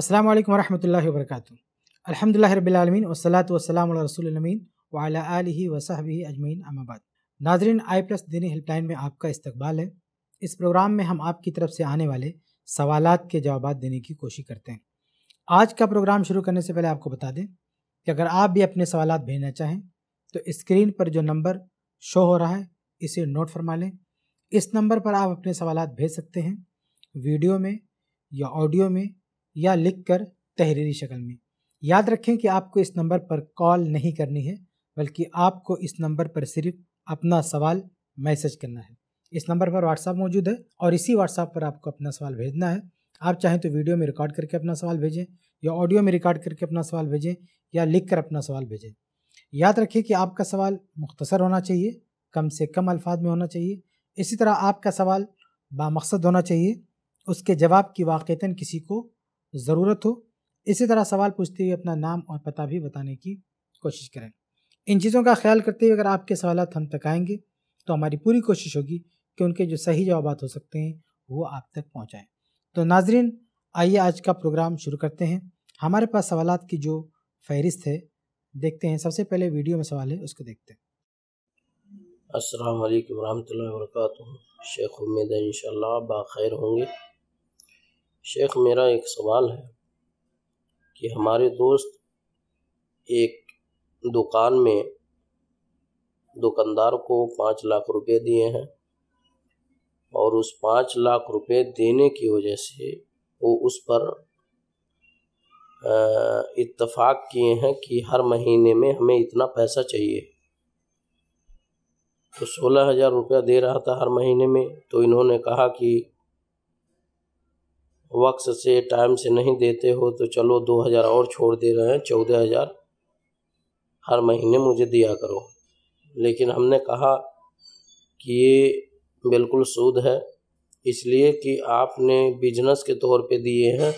अस्सलाम वालेकुम वरहमतुल्लाहि वबरकातुह अल्हम्दुलिल्लाहि रब्बिल आलमीन वस्सलातु वस्सलामु अला रसूलिल अमीन व अला आलिहि व सहबिहि अजमीन अमाबाद नाजरीन आई प्लस दीनी हेल्पलाइन में आपका इस्तकबाल है इस प्रोग्राम में हम आपकी तरफ से आने वाले सवालात के जवाब देने की कोशिश करते हैं आज का प्रोग्राम शुरू करने से पहले आपको बता दें कि अगर आप भी अपने सवाल भेजना चाहें तो स्क्रीन पर जो नंबर शो हो रहा है इसे नोट फरमा लें इस नंबर पर आप अपने सवाल भेज सकते हैं वीडियो में या ऑडियो में या लिख कर तहरीरी शक्ल में याद रखें कि आपको इस नंबर पर कॉल नहीं करनी है बल्कि आपको इस नंबर पर सिर्फ अपना सवाल मैसेज करना है इस नंबर पर व्हाट्सएप मौजूद है और इसी व्हाट्सएप पर आपको अपना सवाल भेजना है आप चाहें तो वीडियो में रिकॉर्ड करके अपना सवाल भेजें या ऑडियो में रिकॉर्ड करके अपना सवाल भेजें या लिख कर अपना सवाल भेजें याद रखिए कि आपका सवाल मुख्तसर होना चाहिए कम से कम अल्फाज में होना चाहिए इसी तरह आपका सवाल बामकसद होना चाहिए उसके जवाब की वाक़ता किसी को ज़रूरत हो इसी तरह सवाल पूछते हुए अपना नाम और पता भी बताने की कोशिश करें इन चीज़ों का ख्याल करते हुए अगर आपके सवाल हम तक आएंगे तो हमारी पूरी कोशिश होगी कि उनके जो सही जवाब हो सकते हैं वो आप तक पहुँचाएँ तो नाजरीन आइए आज का प्रोग्राम शुरू करते हैं हमारे पास सवाल की जो फहरिस्त है देखते हैं सबसे पहले वीडियो में सवाल है उसको देखते हैं अस्सलाम वालेकुम रहमतुल्लाहि शेख उम्मीद है इंशाल्लाह बाखैर होंगे शेख मेरा एक सवाल है कि हमारे दोस्त एक दुकान में दुकानदार को पाँच लाख रुपए दिए हैं और उस पाँच लाख रुपए देने की वजह से वो उस पर इत्तफाक किए हैं कि हर महीने में हमें इतना पैसा चाहिए तो सोलह हज़ार रुपया दे रहा था हर महीने में तो इन्होंने कहा कि वक्त से टाइम से नहीं देते हो तो चलो दो हज़ार और छोड़ दे रहे हैं चौदह हज़ार हर महीने मुझे दिया करो लेकिन हमने कहा कि ये बिल्कुल सूद है इसलिए कि आपने बिजनेस के तौर पे दिए हैं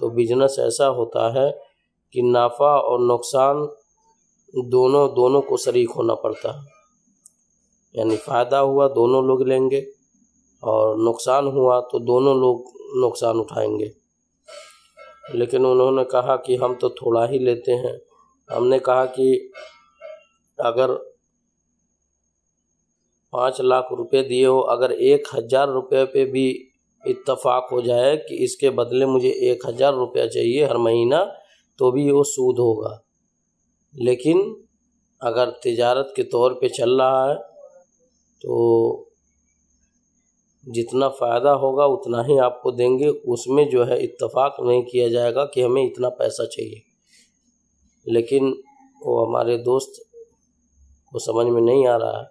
तो बिजनेस ऐसा होता है कि नाफा और नुकसान दोनों दोनों को शरीक होना पड़ता है यानी फ़ायदा हुआ दोनों लोग लेंगे और नुकसान हुआ तो दोनों लोग नुकसान उठाएंगे लेकिन उन्होंने कहा कि हम तो थोड़ा ही लेते हैं हमने कहा कि अगर पाँच लाख रुपए दिए हो अगर एक हज़ार रुपये पे भी इत्तफाक हो जाए कि इसके बदले मुझे एक हज़ार रुपया चाहिए हर महीना तो भी वो सूद होगा लेकिन अगर तिजारत के तौर पे चल रहा है तो जितना फ़ायदा होगा उतना ही आपको देंगे उसमें जो है इतफ़ाक़ नहीं किया जाएगा कि हमें इतना पैसा चाहिए लेकिन वो हमारे दोस्त को समझ में नहीं आ रहा है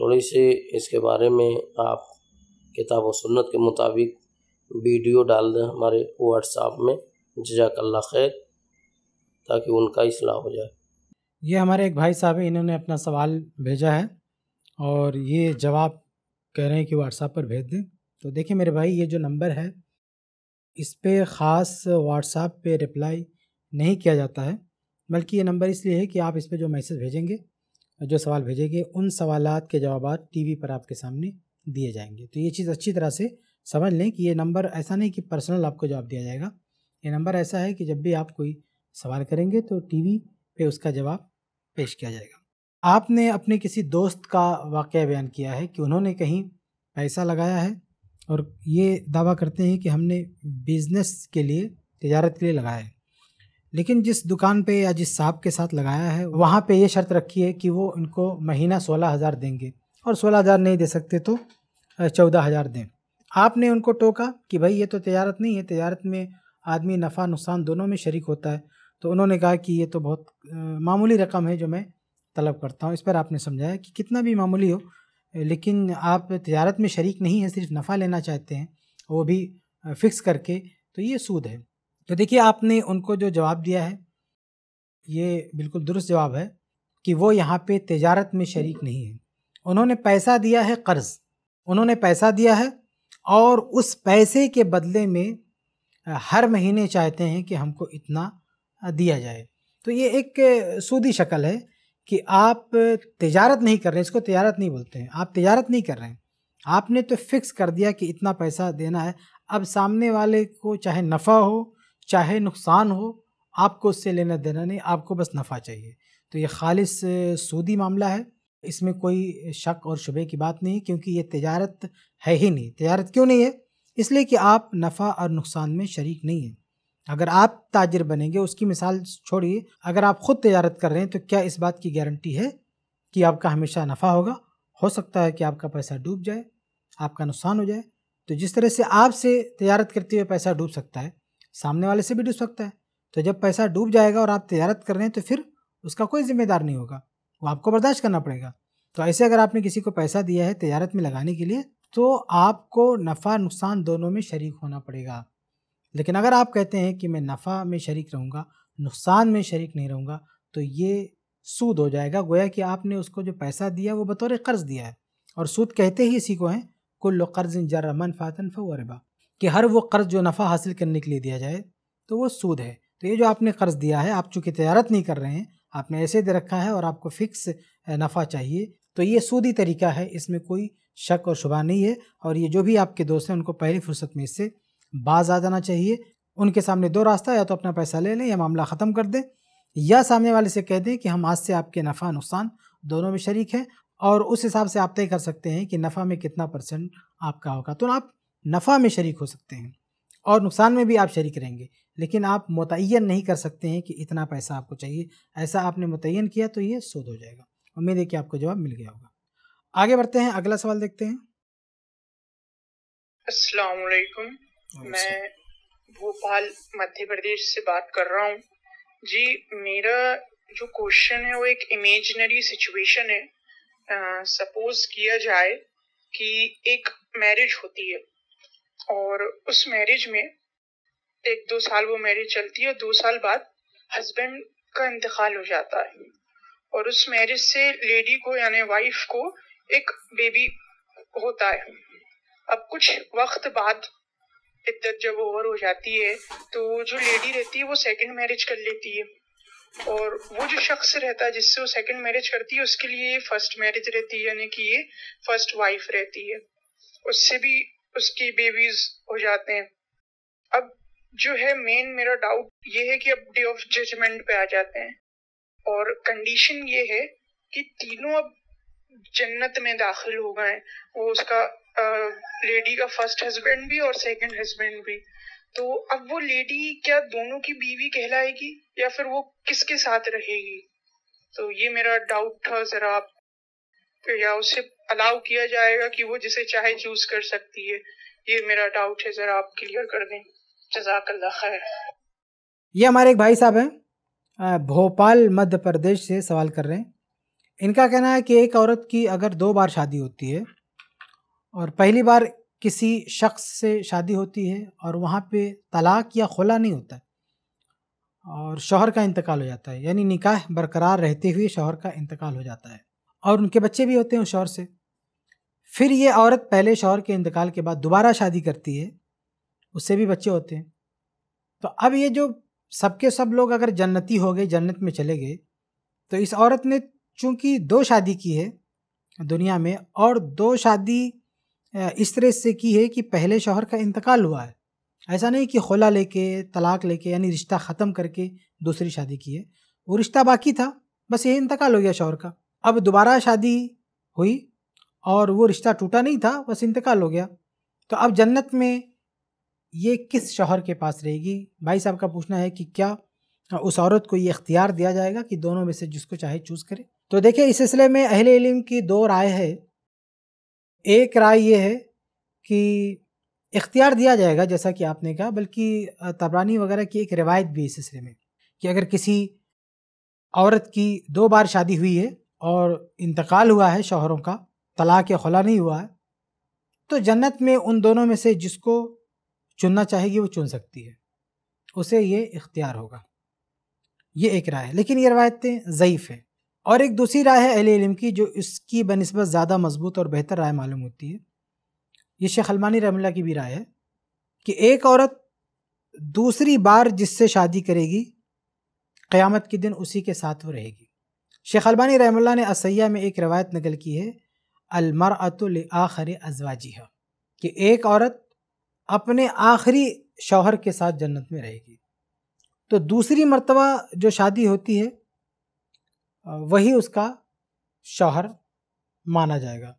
थोड़ी सी इसके बारे में आप किताब व सुन्नत के मुताबिक वीडियो डाल दें हमारे व्हाट्सएप में जजाकल्ला खैर ताकि उनका इसलाह हो जाए ये हमारे एक भाई साहब इन्होंने अपना सवाल भेजा है और ये जवाब कह रहे हैं कि व्हाट्सएप पर भेज दें तो देखिए मेरे भाई ये जो नंबर है इस पर ख़ास व्हाट्सएप पे रिप्लाई नहीं किया जाता है बल्कि ये नंबर इसलिए है कि आप इस पर जो मैसेज भेजेंगे जो सवाल भेजेंगे उन सवाल के जवाब वी पर आपके सामने दिए जाएंगे तो ये चीज़ अच्छी तरह से समझ लें कि ये नंबर ऐसा नहीं कि पर्सनल आपको जवाब दिया जाएगा ये नंबर ऐसा है कि जब भी आप कोई सवाल करेंगे तो टीवी पे उसका जवाब पेश किया जाएगा आपने अपने किसी दोस्त का वाक़ बयान किया है कि उन्होंने कहीं पैसा लगाया है और ये दावा करते हैं कि हमने बिज़नेस के लिए तजारत के लिए लगाया है लेकिन जिस दुकान पे या जिस साहब के साथ लगाया है वहाँ पे ये शर्त रखी है कि वो उनको महीना सोलह हज़ार देंगे और सोलह हज़ार नहीं दे सकते तो चौदह हज़ार दें आपने उनको टोका कि भाई ये तो तजारत नहीं है तजारत में आदमी नफ़ा नुकसान दोनों में शरीक होता है तो उन्होंने कहा कि ये तो बहुत मामूली रकम है जो मैं तलब करता हूँ इस पर आपने समझाया कि कितना भी मामूली हो लेकिन आप तजारत में शरीक नहीं हैं सिर्फ नफ़ा लेना चाहते हैं वो भी फिक्स करके तो ये सूद है तो देखिए आपने उनको जो जवाब दिया है ये बिल्कुल दुरुस्त जवाब है कि वो यहाँ पे तजारत में शरीक नहीं है उन्होंने पैसा दिया है कर्ज़ उन्होंने पैसा दिया है और उस पैसे के बदले में हर महीने चाहते हैं कि हमको इतना दिया जाए तो ये एक सूदी शक्ल है कि आप तजारत नहीं कर रहे इसको तजारत नहीं बोलते हैं आप तजारत नहीं कर रहे हैं आपने तो फिक्स कर दिया कि इतना पैसा देना है अब सामने वाले को चाहे नफ़ा हो चाहे नुकसान हो आपको उससे लेना देना नहीं आपको बस नफ़ा चाहिए तो ये खालिस सूदी मामला है इसमें कोई शक और शुबे की बात नहीं क्योंकि ये तजारत है ही नहीं तजारत क्यों नहीं है इसलिए कि आप नफ़ा और नुकसान में शरीक नहीं हैं अगर आप ताजिर बनेंगे उसकी मिसाल छोड़िए अगर आप खुद तजारत कर रहे हैं तो क्या इस बात की गारंटी है कि आपका हमेशा नफ़ा होगा हो सकता है कि आपका पैसा डूब जाए आपका नुकसान हो जाए तो जिस तरह से आपसे तजारत करते हुए पैसा डूब सकता है सामने वाले से भी डूब सकता है तो जब पैसा डूब जाएगा और आप तजारत कर रहे हैं तो फिर उसका कोई जिम्मेदार नहीं होगा वो आपको बर्दाश्त करना पड़ेगा तो ऐसे अगर आपने किसी को पैसा दिया है तजारत में लगाने के लिए तो आपको नफ़ा नुकसान दोनों में शरीक होना पड़ेगा लेकिन अगर आप कहते हैं कि मैं नफ़ा में शरीक रहूँगा नुकसान में शरीक नहीं रहूँगा तो ये सूद हो जाएगा गोया कि आपने उसको जो पैसा दिया वो बतौर कर्ज दिया है और सूद कहते ही इसी को हैं कुल्लो कर्ज जर फातन फ़ोरबा कि हर वो कर्ज जो नफ़ा हासिल करने के लिए दिया जाए तो वो सूद है तो ये जो आपने कर्ज दिया है आप चूँकि तजारत नहीं कर रहे हैं आपने ऐसे दे रखा है और आपको फिक्स नफ़ा चाहिए तो ये सूदी तरीका है इसमें कोई शक और शुबा नहीं है और ये जो भी आपके दोस्त हैं उनको पहली फुर्सत में इससे बाज आ जाना चाहिए उनके सामने दो रास्ता या तो अपना पैसा ले लें या मामला ख़त्म कर दें या सामने वाले से कह दें कि हम आज से आपके नफ़ा नुकसान दोनों में शरीक हैं और उस हिसाब से आप तय कर सकते हैं कि नफ़ा में कितना परसेंट आपका होगा तो आप नफ़ा में शरीक हो सकते हैं और नुकसान में भी आप शरीक रहेंगे लेकिन आप मुतन नहीं कर सकते हैं कि इतना पैसा आपको चाहिए ऐसा आपने मुतन किया तो ये सूद हो जाएगा उम्मीद है कि आपको जवाब मिल गया होगा आगे बढ़ते हैं अगला सवाल देखते हैं असलकुम हाँ, मैं भोपाल मध्य प्रदेश से बात कर रहा हूँ जी मेरा जो क्वेश्चन है वो एक इमेजिनरी सिचुएशन है सपोज किया जाए कि एक मैरिज होती है और उस मैरिज में एक दो साल वो मैरिज चलती है दो साल बाद हस्बैंड का इंतकाल हो जाता है और उस मैरिज से लेडी को यानी वाइफ को एक बेबी होता है अब कुछ वक्त बाद इद्दत जब ओवर हो जाती है तो वो जो लेडी रहती है वो सेकंड मैरिज कर लेती है और वो जो शख्स रहता है जिससे वो सेकंड मैरिज करती है उसके लिए ये फर्स्ट मैरिज रहती है यानी कि ये फर्स्ट वाइफ रहती है उससे भी उसकी बेबीज हो जाते हैं अब जो है मेन मेरा डाउट ये है कि अब डे ऑफ जजमेंट पे आ जाते हैं और कंडीशन ये है कि तीनों अब जन्नत में दाखिल हो गए वो उसका लेडी का फर्स्ट हस्बैंड भी और सेकंड हस्बैंड भी तो अब वो लेडी क्या दोनों की बीवी कहलाएगी या फिर वो किसके साथ रहेगी तो ये मेरा डाउट था जरा आप तो या उसे अलाउ किया जाएगा कि वो जिसे चाहे चूज कर सकती है ये मेरा डाउट है जरा आप क्लियर कर दें जजाकल्ला खैर ये हमारे एक भाई साहब हैं भोपाल मध्य प्रदेश से सवाल कर रहे हैं इनका कहना है कि एक औरत की अगर दो बार शादी होती है और पहली बार किसी शख्स से शादी होती है और वहाँ पे तलाक या खुला नहीं होता और शोहर का इंतकाल हो जाता है यानी निकाह बरकरार रहते हुए शोहर का इंतकाल हो जाता है और उनके बच्चे भी होते हैं उस शोहर से फिर ये औरत पहले शोहर के इंतकाल के बाद दोबारा शादी करती है उससे भी बच्चे होते हैं तो अब ये जो सबके सब लोग अगर जन्नती हो गए जन्नत में चले गए तो इस औरत ने चूंकि दो शादी की है दुनिया में और दो शादी इस तरह से की है कि पहले शोहर का इंतकाल हुआ है ऐसा नहीं कि खोला लेके तलाक लेके यानी रिश्ता ख़त्म करके दूसरी शादी की है वो रिश्ता बाकी था बस ये इंतकाल हो गया शोहर का अब दोबारा शादी हुई और वो रिश्ता टूटा नहीं था बस इंतकाल हो गया तो अब जन्नत में ये किस शोहर के पास रहेगी भाई साहब का पूछना है कि क्या उस औरत को ये इख्तियार दिया जाएगा कि दोनों में से जिसको चाहे चूज़ करे तो देखिए इस सिलसिले में अहले इलम की दो राय है एक राय ये है कि इख्तियार दिया जाएगा जैसा कि आपने कहा बल्कि तबरानी वगैरह की एक रिवायत भी इस सिलसिले में कि अगर किसी औरत की दो बार शादी हुई है और इंतकाल हुआ है शोहरों का तलाक या खुला नहीं हुआ है तो जन्नत में उन दोनों में से जिसको चुनना चाहेगी वो चुन सकती है उसे ये इख्तियार होगा ये एक राय है लेकिन ये रवायतें ज़यीफ़ हैं और एक दूसरी राय है अहिल इलम की जो इसकी बनस्बत ज़्यादा मजबूत और बेहतर राय मालूम होती है ये शेख अलमानी रमिल्ला की भी राय है कि एक औरत दूसरी बार जिससे शादी करेगी क़्यामत के दिन उसी के साथ वो रहेगी शेख अलबानी रहमल्ला ने असैया में एक रवायत नकल की है अलमर अतुल आखिर अजवाजी है कि एक औरत अपने आखिरी शौहर के साथ जन्नत में रहेगी तो दूसरी मर्तबा जो शादी होती है वही उसका शौहर माना जाएगा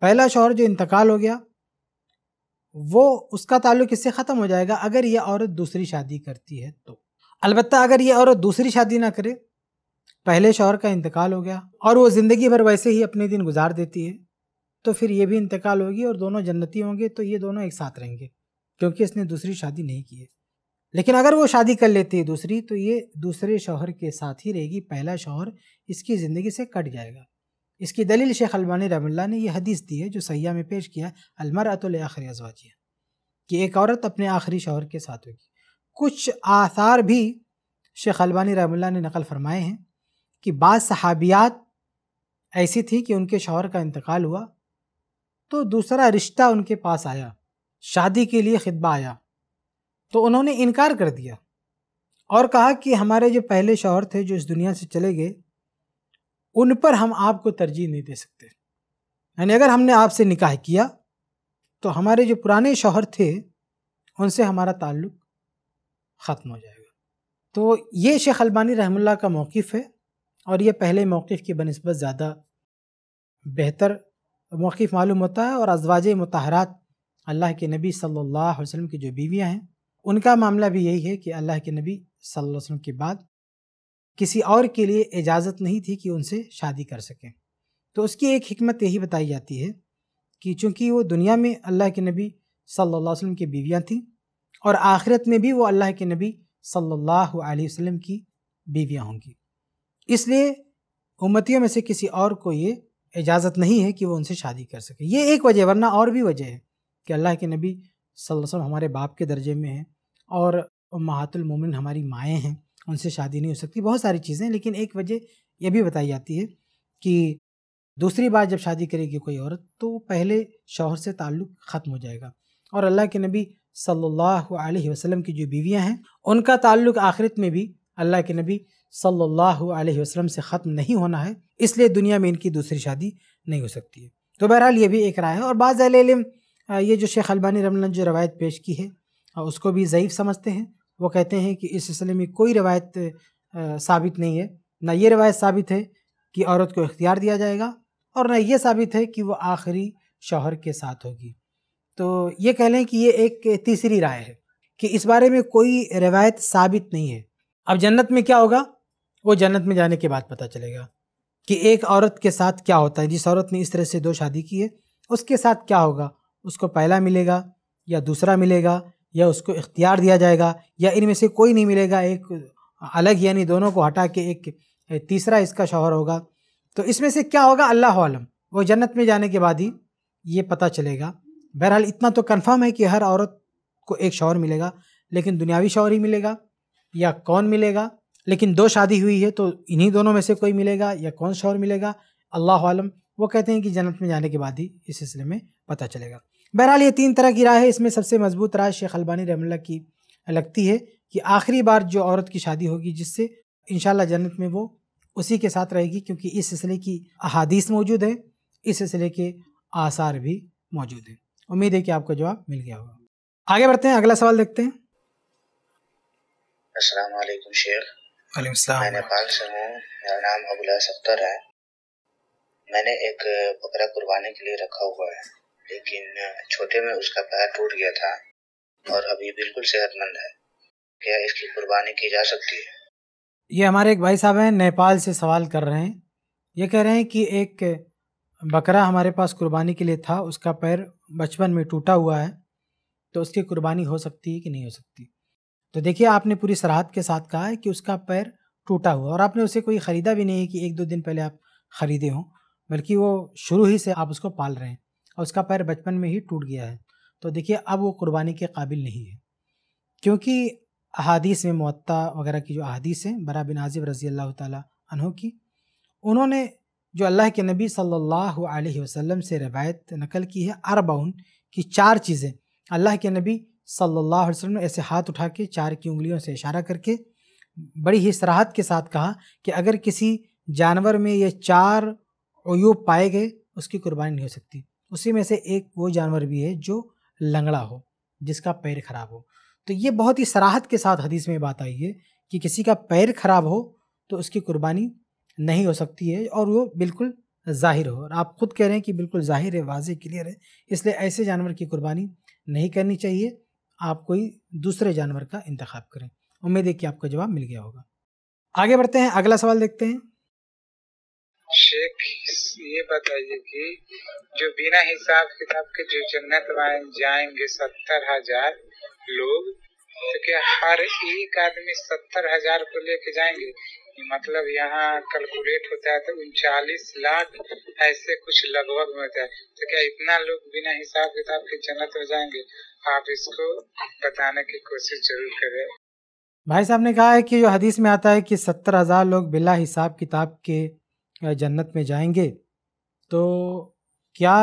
पहला शौहर जो इंतकाल हो गया वो उसका ताल्लुक इससे ख़त्म हो जाएगा अगर ये औरत दूसरी शादी करती है तो अलबत्त अगर ये औरत दूसरी शादी ना करे पहले शौहर का इंतकाल हो गया और वो ज़िंदगी भर वैसे ही अपने दिन गुजार देती है तो फिर ये भी इंतकाल होगी और दोनों जन्नती होंगे तो ये दोनों एक साथ रहेंगे क्योंकि इसने दूसरी शादी नहीं की है लेकिन अगर वो शादी कर लेती है दूसरी तो ये दूसरे शोहर के साथ ही रहेगी पहला शोहर इसकी ज़िंदगी से कट जाएगा इसकी दलील शेख अलबानी रहमल्ला ने यह हदीस दी है जो सयाह में पेश किया अलमर अतुल आखिर अजवाजिया कि एक औरत अपने आखिरी शोहर के साथ होगी कुछ आसार भी शेख अलबानी रहमल्ला ने नकल फरमाए हैं कि बाद सहाबियात ऐसी थी कि उनके शोहर का इंतकाल हुआ तो दूसरा रिश्ता उनके पास आया शादी के लिए खिदबा आया तो उन्होंने इनकार कर दिया और कहा कि हमारे जो पहले शौहर थे जो इस दुनिया से चले गए उन पर हम आपको तरजीह नहीं दे सकते यानी अगर हमने आपसे निकाह किया तो हमारे जो पुराने शौहर थे उनसे हमारा ताल्लुक़ ख़त्म हो जाएगा तो ये शेख अलबानी रहमुल्ला का मौक़ है और ये पहले मौक़ की बनस्बत ज़्यादा बेहतर मौक़ मालूम होता है और अजवाज मतहरात अल्लाह के नबी सल्लल्लाहु अलैहि वसल्लम की जो बीवियां हैं उनका मामला भी यही है कि अल्लाह के नबी सल्लल्लाहु अलैहि वसल्लम के बाद किसी और के लिए इजाज़त नहीं थी कि उनसे शादी कर सकें तो उसकी एक हमत यही बताई जाती है कि चूँकि वो दुनिया में अल्लाह के नबी सल्लल्लाहु अलैहि वसल्लम की बीवियाँ थीं और आखिरत में भी वो अल्लाह के नबी सल्लल्लाहु अलैहि वसल्लम की बीवियाँ होंगी इसलिए उम्मतियों में से किसी और को ये इजाज़त नहीं है कि वो उनसे शादी कर सके ये एक वजह वरना और भी वजह है कि अल्लाह के नबी सल्लल्लाहु अलैहि वसल्लम हमारे बाप के दर्जे में हैं और महातुल मोमिन हमारी माएँ हैं उनसे शादी नहीं हो सकती बहुत सारी चीज़ें लेकिन एक वजह यह भी बताई जाती है कि दूसरी बार जब शादी करेगी कोई औरत तो पहले शौहर से ताल्लुक़ ख़त्म हो जाएगा और अल्लाह के नबी सल्लल्लाहु अलैहि वसल्लम की जो बीवियां हैं उनका ताल्लुक आखिरत में भी अल्लाह के नबी सल्लल्लाहु अलैहि वसल्लम से ख़त्म नहीं होना है इसलिए दुनिया में इनकी दूसरी शादी नहीं हो सकती है तो बहरहाल ये भी एक राय है और बाज़ ये जो शेख अलबानी रमन जो रवायत पेश की है और उसको भी ज़यीफ़ समझते हैं वो कहते हैं कि इस सिलसिले में कोई रवायत साबित नहीं है ना ये रवायत साबित है कि औरत को इख्तियार दिया जाएगा और ना ये साबित है कि वो आखिरी शौहर के साथ होगी तो ये कह लें कि ये एक तीसरी राय है कि इस बारे में कोई रवायत साबित नहीं है अब जन्नत में क्या होगा वो जन्नत में जाने के बाद पता चलेगा कि एक औरत के साथ क्या होता है जिस औरत ने इस तरह से दो शादी की है उसके साथ क्या होगा उसको पहला मिलेगा या दूसरा मिलेगा या उसको इख्तियार दिया जाएगा या इनमें से कोई नहीं मिलेगा एक अलग यानी दोनों को हटा के एक तीसरा इसका शोहर होगा तो इसमें से क्या होगा अल्लाह आलम वो जन्नत में जाने के बाद ही ये पता चलेगा बहरहाल इतना तो कन्फर्म है कि हर औरत को एक शौहर मिलेगा लेकिन दुनियावी शौहर ही मिलेगा या कौन मिलेगा लेकिन दो शादी हुई है तो इन्हीं दोनों में से कोई मिलेगा या कौन शौहर मिलेगा अल्लाह आलम वो कहते हैं कि जन्नत में जाने के बाद ही इस सिलसिले में पता चलेगा बहरहाल ये तीन तरह की राय है इसमें सबसे मजबूत राय शेख अलबानी रहमल्ला की लगती है कि आखिरी बार जो औरत की शादी होगी जिससे इन जन्नत में वो उसी के साथ रहेगी क्योंकि इस सिलसिले की अहादीस मौजूद है इस सिलसिले के आसार भी मौजूद हैं उम्मीद है कि आपको जवाब मिल गया होगा आगे बढ़ते हैं अगला सवाल देखते हैं अस्सलाम वालेकुम शेख मैं नेपाल से हूँ मेरा नाम अबुल सफ्तर है मैंने एक बकरा कुर्बानी के लिए रखा हुआ है लेकिन छोटे में उसका पैर टूट गया था और अभी बिल्कुल सेहतमंद है क्या इसकी कुर्बानी की जा सकती है ये हमारे एक भाई साहब हैं नेपाल से सवाल कर रहे हैं ये कह रहे हैं कि एक बकरा हमारे पास कुर्बानी के लिए था उसका पैर बचपन में टूटा हुआ है तो उसकी कुर्बानी हो सकती है कि नहीं हो सकती तो देखिए आपने पूरी सराहत के साथ कहा है कि उसका पैर टूटा हुआ और आपने उसे कोई ख़रीदा भी नहीं है कि एक दो दिन पहले आप ख़रीदे हों बल्कि वो शुरू ही से आप उसको पाल रहे हैं और उसका पैर बचपन में ही टूट गया है तो देखिए अब वो कुर्बानी के काबिल नहीं है क्योंकि अहादीस में मत्ता वगैरह की जो अहादीस हैं बरा बिन आजिब रज़ी अल्लाह तहु की उन्होंने जो अल्लाह के नबी सल्लल्लाहु अलैहि वसल्लम से रवायत नकल की है अरबाउन की चार चीज़ें अल्लाह के नबी सल्लल्लाहु अलैहि वसल्लम ने ऐसे हाथ उठा के चार की उंगलियों से इशारा करके बड़ी ही सराहत के साथ कहा कि अगर किसी जानवर में ये चार अयूब पाए गए उसकी कुर्बानी नहीं हो सकती उसी में से एक वो जानवर भी है जो लंगड़ा हो जिसका पैर खराब हो तो ये बहुत ही सराहत के साथ हदीस में बात आई है कि किसी का पैर खराब हो तो उसकी कुर्बानी नहीं हो सकती है और वो बिल्कुल ज़ाहिर हो और आप खुद कह रहे हैं कि बिल्कुल ज़ाहिर है वाज क्लियर है इसलिए ऐसे जानवर की कुर्बानी नहीं करनी चाहिए आप कोई दूसरे जानवर का इंतखब करें उम्मीद है कि आपका जवाब मिल गया होगा आगे बढ़ते हैं अगला सवाल देखते हैं शेख ये बताइए कि जो बिना हिसाब किताब के जो जन्नत में जाएंगे सत्तर हजार लोग तो क्या हर एक आदमी सत्तर हजार को लेके जाएंगे मतलब यहाँ कैलकुलेट होता है तो उनचालीस लाख ऐसे कुछ लगभग होता है तो क्या इतना लोग बिना हिसाब किताब के जन्नत में जाएंगे आप इसको बताने की कोशिश जरूर करें भाई साहब ने कहा है कि जो हदीस में आता है कि सत्तर हजार लोग बिला हिसाब किताब के जन्नत में जाएंगे तो क्या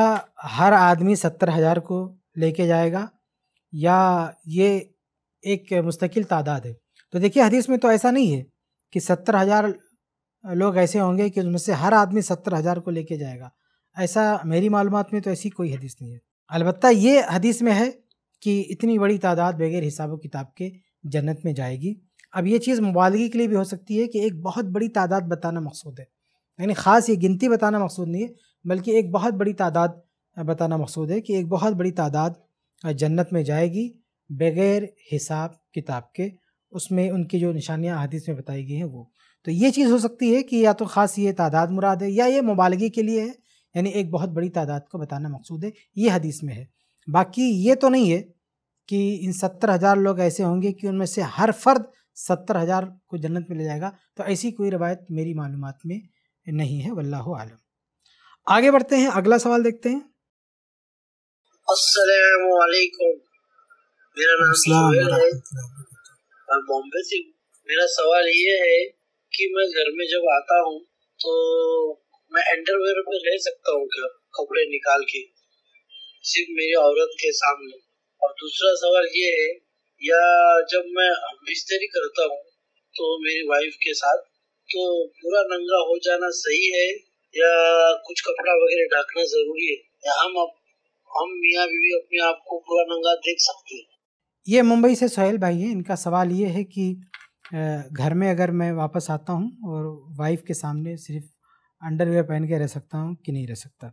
हर आदमी सत्तर हज़ार को लेके जाएगा या ये एक मुस्तकिल तादाद है तो देखिए हदीस में तो ऐसा नहीं है कि सत्तर हज़ार लोग ऐसे होंगे कि उनमें से हर आदमी सत्तर हज़ार को लेके जाएगा ऐसा मेरी मालूम में तो ऐसी कोई हदीस नहीं है अलबत् ये हदीस में है कि इतनी बड़ी तादाद बगैर हिसाब किताब के जन्नत में जाएगी अब ये चीज़ मुबालगी के लिए भी हो सकती है कि एक बहुत बड़ी तादाद बताना मकसूद है यानी ख़ास ये गिनती बताना मकसूद नहीं है बल्कि एक बहुत बड़ी तादाद बताना मकसूद है कि एक बहुत बड़ी तादाद जन्नत में जाएगी बग़ैर हिसाब किताब के उसमें उनकी जो निशानियाँ हदीस में बताई गई हैं वो तो ये चीज़ हो सकती है कि या तो ख़ास ये तादाद मुराद है या ये मुबालगी के लिए है यानी एक बहुत बड़ी तादाद को बताना मकसूद है ये हदीस में है बाकी ये तो नहीं है कि इन सत्तर हज़ार लोग ऐसे होंगे कि उनमें से हर फर्द सत्तर हज़ार को जन्नत में ले जाएगा तो ऐसी कोई रवायत मेरी मालूम में नहीं है वल्लाह आलम आगे बढ़ते हैं अगला सवाल देखते हैं मेरा नाम है बॉम्बे से मेरा सवाल ये है कि मैं घर में जब आता हूँ तो मैं अंडरवेयर में रह सकता हूँ क्या कपड़े निकाल के सिर्फ मेरी औरत के सामने और दूसरा सवाल ये है या जब मैं बिस्तरी करता हूँ तो मेरी वाइफ के साथ तो पूरा नंगा हो जाना सही है या कुछ कपड़ा वगैरह ढकना जरूरी है या हम अप, हम मियाँ बीवी अपने आप को पूरा नंगा देख सकते हैं ये मुंबई से सोहेल भाई है इनका सवाल ये है कि घर में अगर मैं वापस आता हूँ और वाइफ के सामने सिर्फ अंडरवेयर पहन के रह सकता हूँ कि नहीं रह सकता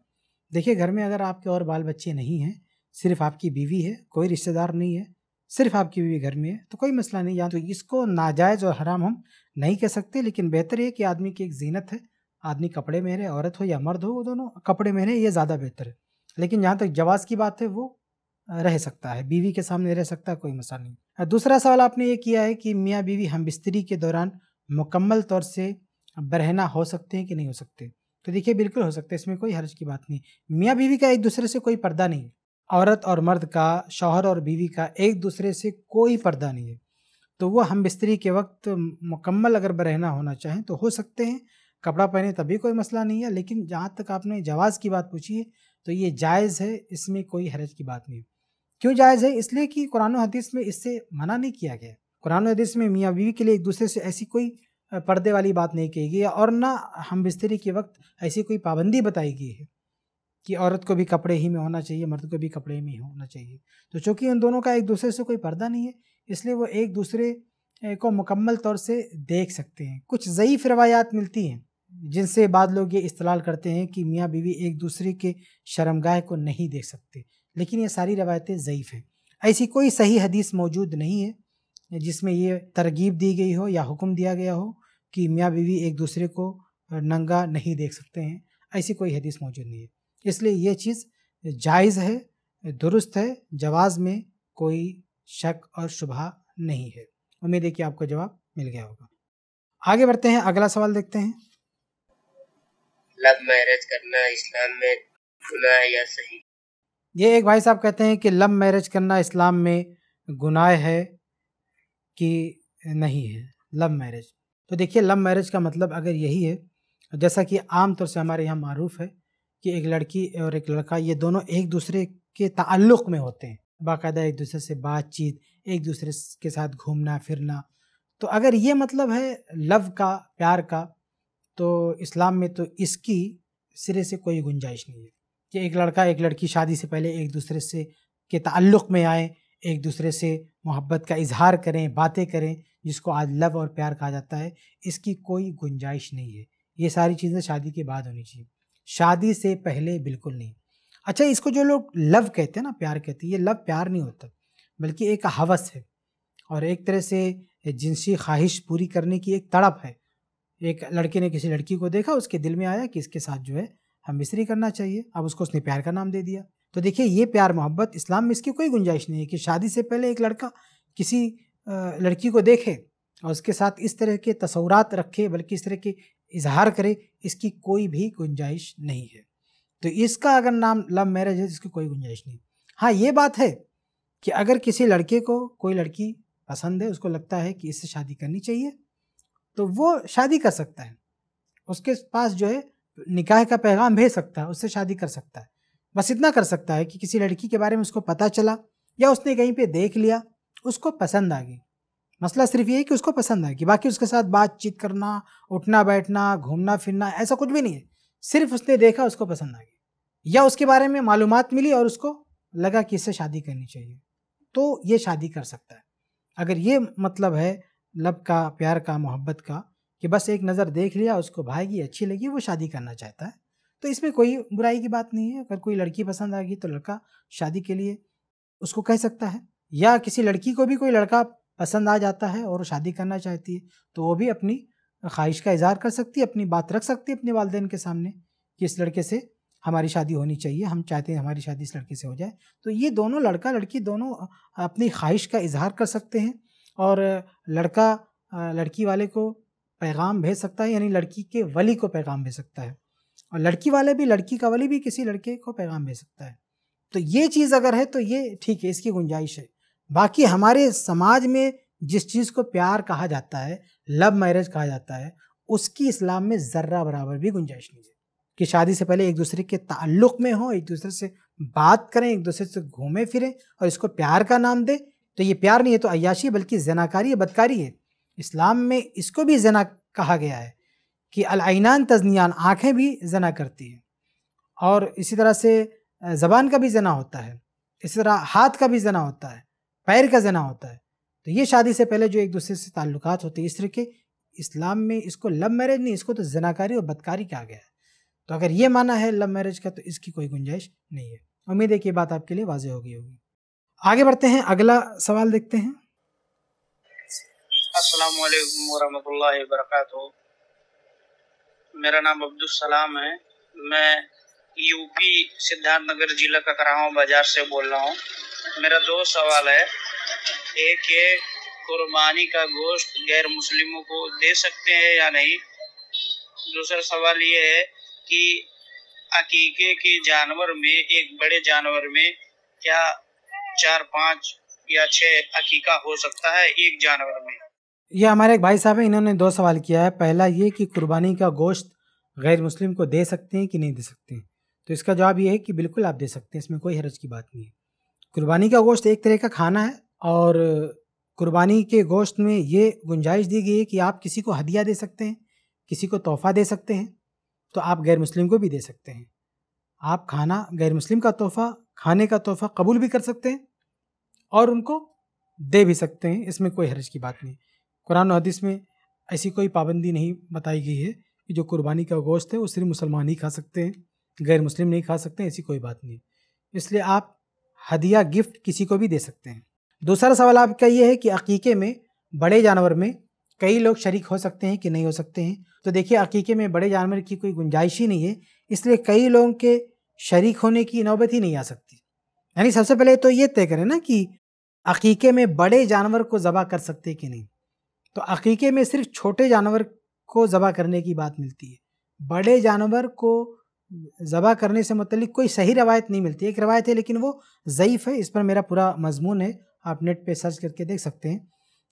देखिए घर में अगर आपके और बाल बच्चे नहीं हैं सिर्फ आपकी बीवी है कोई रिश्तेदार नहीं है सिर्फ आपकी बीवी घर में है तो कोई मसला नहीं यहाँ तो इसको नाजायज़ और हराम हम नहीं कह सकते लेकिन बेहतर है कि आदमी की एक जीनत है आदमी कपड़े में रहे औरत हो या मर्द हो वो दोनों कपड़े में रहे ये ज़्यादा बेहतर है लेकिन जहाँ तक जवाज़ की बात है वो रह सकता है बीवी के सामने रह सकता है कोई मसला नहीं दूसरा सवाल आपने ये किया है कि मियाँ बीवी हम बिस्तरी के दौरान मुकम्मल तौर से बरहना हो सकते हैं कि नहीं हो सकते तो देखिए बिल्कुल हो सकते हैं इसमें कोई हर्ज की बात नहीं मियाँ बीवी का एक दूसरे से कोई पर्दा नहीं है औरत और मर्द का शौहर और बीवी का एक दूसरे से कोई पर्दा नहीं है तो वो हम बिस्तरी के वक्त मुकम्मल अगर बरहना होना चाहें तो हो सकते हैं कपड़ा पहने तभी कोई मसला नहीं है लेकिन जहाँ तक आपने जवाज़ की बात पूछी है तो ये जायज़ है इसमें कोई हरज की बात नहीं क्यों जायज़ है इसलिए कि कुरान हदीस में इससे मना नहीं किया गया कुरान हदीस में मियाँ बीवी के लिए एक दूसरे से ऐसी कोई पर्दे वाली बात नहीं कही गई और ना हम बिस्तरी के वक्त ऐसी कोई पाबंदी बताई गई है कि औरत को भी कपड़े ही में होना चाहिए मर्द को भी कपड़े में होना चाहिए तो चूँकि उन दोनों का एक दूसरे से कोई पर्दा नहीं है इसलिए वो एक दूसरे को मुकम्मल तौर से देख सकते हैं कुछ ज़यीफ़ रवायात मिलती हैं जिनसे बाद लोग ये इस्तलाल करते हैं कि मियाँ बीवी एक दूसरे के शर्मगाह को नहीं देख सकते लेकिन ये सारी रवायतें ज़यीफ़ हैं ऐसी कोई सही हदीस मौजूद नहीं है जिसमें ये तरगीब दी गई हो या हुक्म दिया गया हो कि मियाँ बीवी एक दूसरे को नंगा नहीं देख सकते हैं ऐसी कोई हदीस मौजूद नहीं है इसलिए ये चीज़ जायज़ है दुरुस्त है जवाज़ में कोई शक और शुभ नहीं है उम्मीद है कि आपको जवाब मिल गया होगा आगे बढ़ते हैं अगला सवाल देखते हैं लव मैरिज करना इस्लाम में गुनाह या सही ये एक भाई साहब कहते हैं कि लव मैरिज करना इस्लाम में गुनाह है कि नहीं है लव मैरिज तो देखिए लव मैरिज का मतलब अगर यही है जैसा कि आम तौर से हमारे यहाँ मारूफ है कि एक लड़की और एक लड़का ये दोनों एक दूसरे के ताल्लुक़ में होते हैं बाकायदा एक दूसरे से बातचीत एक दूसरे के साथ घूमना फिरना तो अगर ये मतलब है लव का प्यार का तो इस्लाम में तो इसकी सिरे से कोई गुंजाइश नहीं है कि एक लड़का एक लड़की शादी से पहले एक दूसरे से के ताल्लुक़ में आए एक दूसरे से मोहब्बत का इजहार करें बातें करें जिसको आज लव और प्यार कहा जाता है इसकी कोई गुंजाइश नहीं है ये सारी चीज़ें शादी के बाद होनी चाहिए शादी से पहले बिल्कुल नहीं अच्छा इसको जो लोग लव कहते हैं ना प्यार कहते हैं ये लव प्यार नहीं होता बल्कि एक हवस है और एक तरह से जिनसी ख्वाहिश पूरी करने की एक तड़प है एक लड़के ने किसी लड़की को देखा उसके दिल में आया कि इसके साथ जो है हम मिस्त्री करना चाहिए अब उसको उसने प्यार का नाम दे दिया तो देखिए ये प्यार मोहब्बत इस्लाम में इसकी कोई गुंजाइश नहीं है कि शादी से पहले एक लड़का किसी लड़की को देखे और उसके साथ इस तरह के तस्वूरत रखे बल्कि इस तरह की इजहार करे इसकी कोई भी गुंजाइश नहीं है तो इसका अगर नाम लव मैरिज है तो इसकी कोई गुंजाइश नहीं हाँ ये बात है कि अगर किसी लड़के को कोई लड़की पसंद है उसको लगता है कि इससे शादी करनी चाहिए तो वो शादी कर सकता है उसके पास जो है निकाह का पैगाम भेज सकता है उससे शादी कर सकता है बस इतना कर सकता है कि किसी लड़की के बारे में उसको पता चला या उसने कहीं पे देख लिया उसको पसंद आ गई मसला सिर्फ ये है कि उसको पसंद है कि बाकी उसके साथ बातचीत करना उठना बैठना घूमना फिरना ऐसा कुछ भी नहीं है सिर्फ उसने देखा उसको पसंद आ गया या उसके बारे में मालूम मिली और उसको लगा कि इससे शादी करनी चाहिए तो ये शादी कर सकता है अगर ये मतलब है लब का प्यार का मोहब्बत का कि बस एक नज़र देख लिया उसको भाएगी अच्छी लगी वो शादी करना चाहता है तो इसमें कोई बुराई की बात नहीं है अगर कोई लड़की पसंद आ गई तो लड़का शादी के लिए उसको कह सकता है या किसी लड़की को भी कोई लड़का पसंद आ जाता है और शादी करना चाहती है तो वो भी अपनी ख्वाहिश का इजहार कर सकती है अपनी बात रख सकती है अपने वालदेन के सामने कि इस लड़के से हमारी शादी होनी चाहिए हम चाहते हैं हमारी शादी इस लड़के से हो जाए तो ये दोनों लड़का लड़की दोनों अपनी ख्वाहिश का इजहार कर सकते हैं और लड़का लड़की वाले को पैगाम भेज सकता है यानी लड़की के वली को पैगाम भेज सकता है और लड़की वाले भी लड़की का वली भी किसी लड़के को पैगाम भेज सकता है तो ये चीज़ अगर है तो ये ठीक है इसकी गुंजाइश है बाकी हमारे समाज में जिस चीज़ को प्यार कहा जाता है लव मैरिज कहा जाता है उसकी इस्लाम में ज़र्रा बराबर भी गुंजाइश नहीं है कि शादी से पहले एक दूसरे के ताल्लुक़ में हो एक दूसरे से बात करें एक दूसरे से घूमें फिरें और इसको प्यार का नाम दें तो ये प्यार नहीं है तो अयाशी बल्कि जनाकारी है बदकारी है इस्लाम में इसको भी जना कहा गया है कि अलाइनान तजनियान आँखें भी जना करती हैं और इसी तरह से ज़बान का भी जना होता है इसी तरह हाथ का भी जना होता है पैर का जना होता है तो ये शादी से पहले जो एक दूसरे से ताल्लुक होते हैं इस तरह के इस्लाम में इसको लव मैरिज नहीं इसको तो जनाकारी और बदकारी कहा गया है तो अगर ये माना है लव मैरिज का तो इसकी कोई गुंजाइश नहीं है उम्मीद है कि बात आपके लिए वाजे हो गई होगी आगे बढ़ते हैं अगला सवाल देखते हैं अस्सलाम वरहमतुल्लाहि मेरा नाम अब्दुल सलाम है मैं यूपी सिद्धार्थ नगर जिला का बाजार से बोल रहा हूँ मेरा दो सवाल है एक ये कुर्बानी का गोश्त गैर मुस्लिमों को दे सकते हैं या नहीं दूसरा सवाल ये है कि अकीके के जानवर में एक बड़े जानवर में क्या चार पाँच या छह अकीका हो सकता है एक जानवर में यह हमारे एक भाई साहब है इन्होंने दो सवाल किया है पहला ये कि कुर्बानी का गोश्त गैर मुस्लिम को दे सकते हैं कि नहीं दे सकते हैं तो इसका जवाब ये है कि बिल्कुल आप दे सकते हैं इसमें कोई हरज की बात नहीं है कुर्बानी का गोश्त एक तरह का खाना है और कुर्बानी के गोश्त में ये गुंजाइश दी गई है कि आप किसी को हदिया दे सकते हैं किसी को तोहफ़ा दे सकते हैं तो आप गैर मुस्लिम को भी दे सकते हैं आप खाना गैर मुस्लिम का तोहफ़ा खाने का तोहफ़ा कबूल भी कर सकते हैं और उनको दे भी सकते हैं इसमें कोई हरज की बात नहीं कुरान हदीस में ऐसी कोई पाबंदी नहीं बताई गई है कि जो कुर्बानी का गोश्त है वो सिर्फ मुसलमान ही खा सकते हैं गैर मुस्लिम नहीं खा सकते ऐसी कोई बात नहीं इसलिए आप हदिया गिफ्ट किसी को भी दे सकते हैं दूसरा सवाल आपका ये है कि अकीके में बड़े जानवर में कई लोग शरीक हो सकते हैं कि नहीं हो सकते हैं तो देखिए अकीके में बड़े जानवर की कोई गुंजाइश ही नहीं है इसलिए कई लोगों के शरीक होने की नौबत ही नहीं आ सकती यानी सबसे पहले तो ये तय करें ना कि अकीके में बड़े जानवर को ज़बा कर सकते कि नहीं तो अकीके में सिर्फ छोटे जानवर को ज़बा करने की बात मिलती है बड़े जानवर को ज़बा करने से मतलब कोई सही रवायत नहीं मिलती एक रवायत है लेकिन वो ज़यीफ़ है इस पर मेरा पूरा मजमून है आप नेट पे सर्च करके देख सकते हैं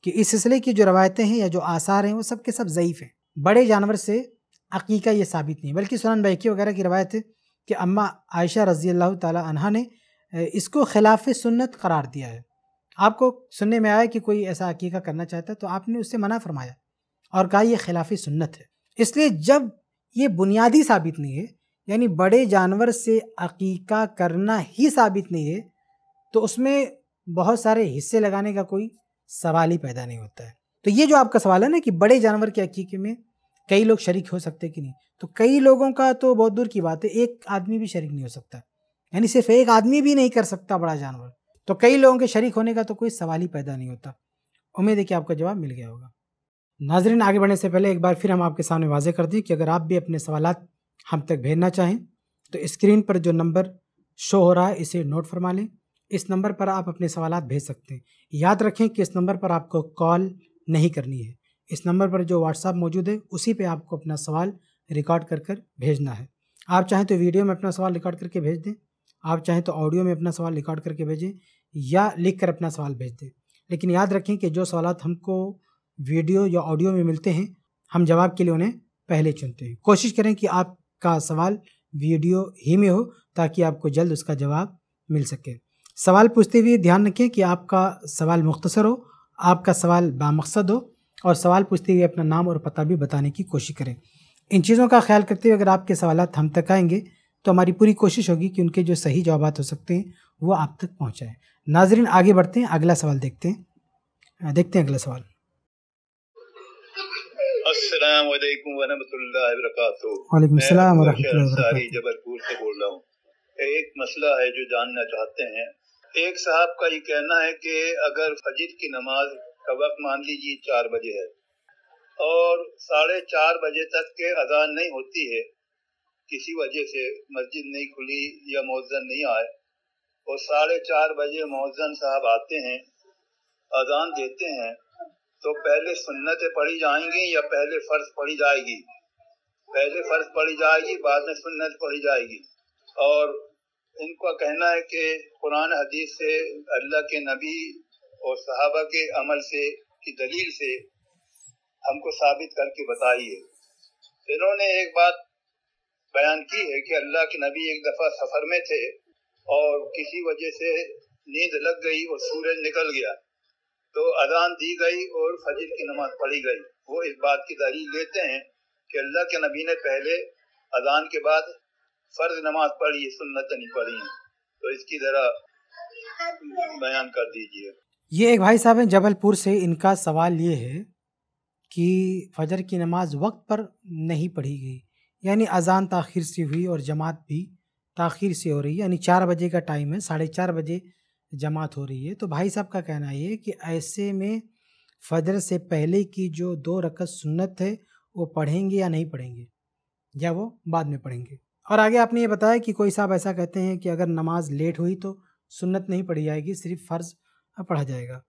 कि इस सिलसिले की जो रवायतें हैं या जो आसार हैं वो सब के सब ज़यीफ़ हैं बड़े जानवर से अकीका ये साबित नहीं बल्कि सुनान बैकी वगैरह की रवायत है कि अम्मा आयशा रज़ी अल्लाह तहा ने इसको खिलाफ सुन्नत करार दिया है आपको सुनने में आया कि कोई ऐसा अकीका करना चाहता है तो आपने उससे मना फरमाया और कहा यह खिलाफ सुन्नत है इसलिए जब ये बुनियादी साबित नहीं है यानी बड़े जानवर से अकीका करना ही साबित नहीं है तो उसमें बहुत सारे हिस्से लगाने का कोई सवाल ही पैदा नहीं होता है तो ये जो आपका सवाल है ना कि बड़े जानवर के अकीके में कई लोग शरीक हो सकते कि नहीं तो कई लोगों का तो बहुत दूर की बात है एक आदमी भी शरीक नहीं हो सकता यानी सिर्फ एक आदमी भी नहीं कर सकता बड़ा जानवर तो कई लोगों के शरीक होने का तो कोई सवाल ही पैदा नहीं होता उम्मीद है कि आपका जवाब मिल गया होगा नाजरीन आगे बढ़ने से पहले एक बार फिर हम आपके सामने वाजे कर दें कि अगर आप भी अपने सवाल हम तक भेजना चाहें तो स्क्रीन पर जो नंबर शो हो रहा है इसे नोट फरमा लें इस नंबर पर आप अपने सवाल भेज सकते हैं याद रखें कि इस नंबर पर आपको कॉल नहीं करनी है इस नंबर पर जो व्हाट्सएप मौजूद है उसी पे आपको अपना सवाल रिकॉर्ड कर कर भेजना है आप चाहें तो वीडियो में अपना सवाल रिकॉर्ड करके भेज दें आप चाहें तो ऑडियो में अपना सवाल रिकॉर्ड करके भेजें या लिख कर अपना सवाल भेज दें लेकिन याद रखें कि जो सवाल हमको वीडियो या ऑडियो में मिलते हैं हम जवाब के लिए उन्हें पहले चुनते हैं कोशिश करें कि आप का सवाल वीडियो ही में हो ताकि आपको जल्द उसका जवाब मिल सके सवाल पूछते हुए ध्यान रखें कि आपका सवाल मुख्तसर हो आपका सवाल बामकसद हो और सवाल पूछते हुए अपना नाम और पता भी बताने की कोशिश करें इन चीज़ों का ख्याल करते हुए अगर आपके सवाल हम तक आएंगे तो हमारी पूरी कोशिश होगी कि उनके जो सही जवाब हो सकते हैं वो आप तक पहुँचाएँ नाजरीन आगे बढ़ते हैं अगला सवाल देखते हैं देखते हैं अगला सवाल जबलपुर से बोल रहा हूँ एक मसला है जो जानना चाहते हैं एक साहब का ये कहना है कि अगर फजर की नमाज का वक्त मान लीजिए चार बजे है और साढ़े चार बजे तक के अजान नहीं होती है किसी वजह से मस्जिद नहीं खुली या मौजन नहीं आए और साढ़े चार बजे मौजन साहब आते हैं अजान देते हैं तो पहले सुन्नतें पढ़ी जाएंगी या पहले फर्ज पढ़ी जाएगी पहले फर्ज पढ़ी जाएगी बाद में सुन्नत पढ़ी जाएगी और इनका कहना है कि कुरान हदीस से अल्लाह के नबी और सहाबा के अमल से की दलील से हमको साबित करके बताइए इन्होंने एक बात बयान की है कि अल्लाह के नबी एक दफ़ा सफ़र में थे और किसी वजह से नींद लग गई और सूरज निकल गया तो अजान दी गई और फजर की नमाज पढ़ी गई वो इस बात की दलील लेते हैं कि अल्लाह के नबी ने पहले अजान के बाद फर्ज नमाज पढ़ी सुन्नत नहीं पढ़ी है तो इसकी जरा बयान कर दीजिए ये एक भाई साहब हैं जबलपुर से इनका सवाल ये है कि फजर की नमाज वक्त पर नहीं पढ़ी गई यानी अजान ताखिर से हुई और जमात भी ताखिर से हो रही है यानी चार बजे का टाइम है साढ़े चार बजे जमात हो रही है तो भाई साहब का कहना ये कि ऐसे में फजर से पहले की जो दो रकत सुन्नत है वो पढ़ेंगे या नहीं पढ़ेंगे या वो बाद में पढ़ेंगे और आगे आपने ये बताया कि कोई साहब ऐसा कहते हैं कि अगर नमाज लेट हुई तो सुन्नत नहीं पढ़ी जाएगी सिर्फ फ़र्ज़ पढ़ा जाएगा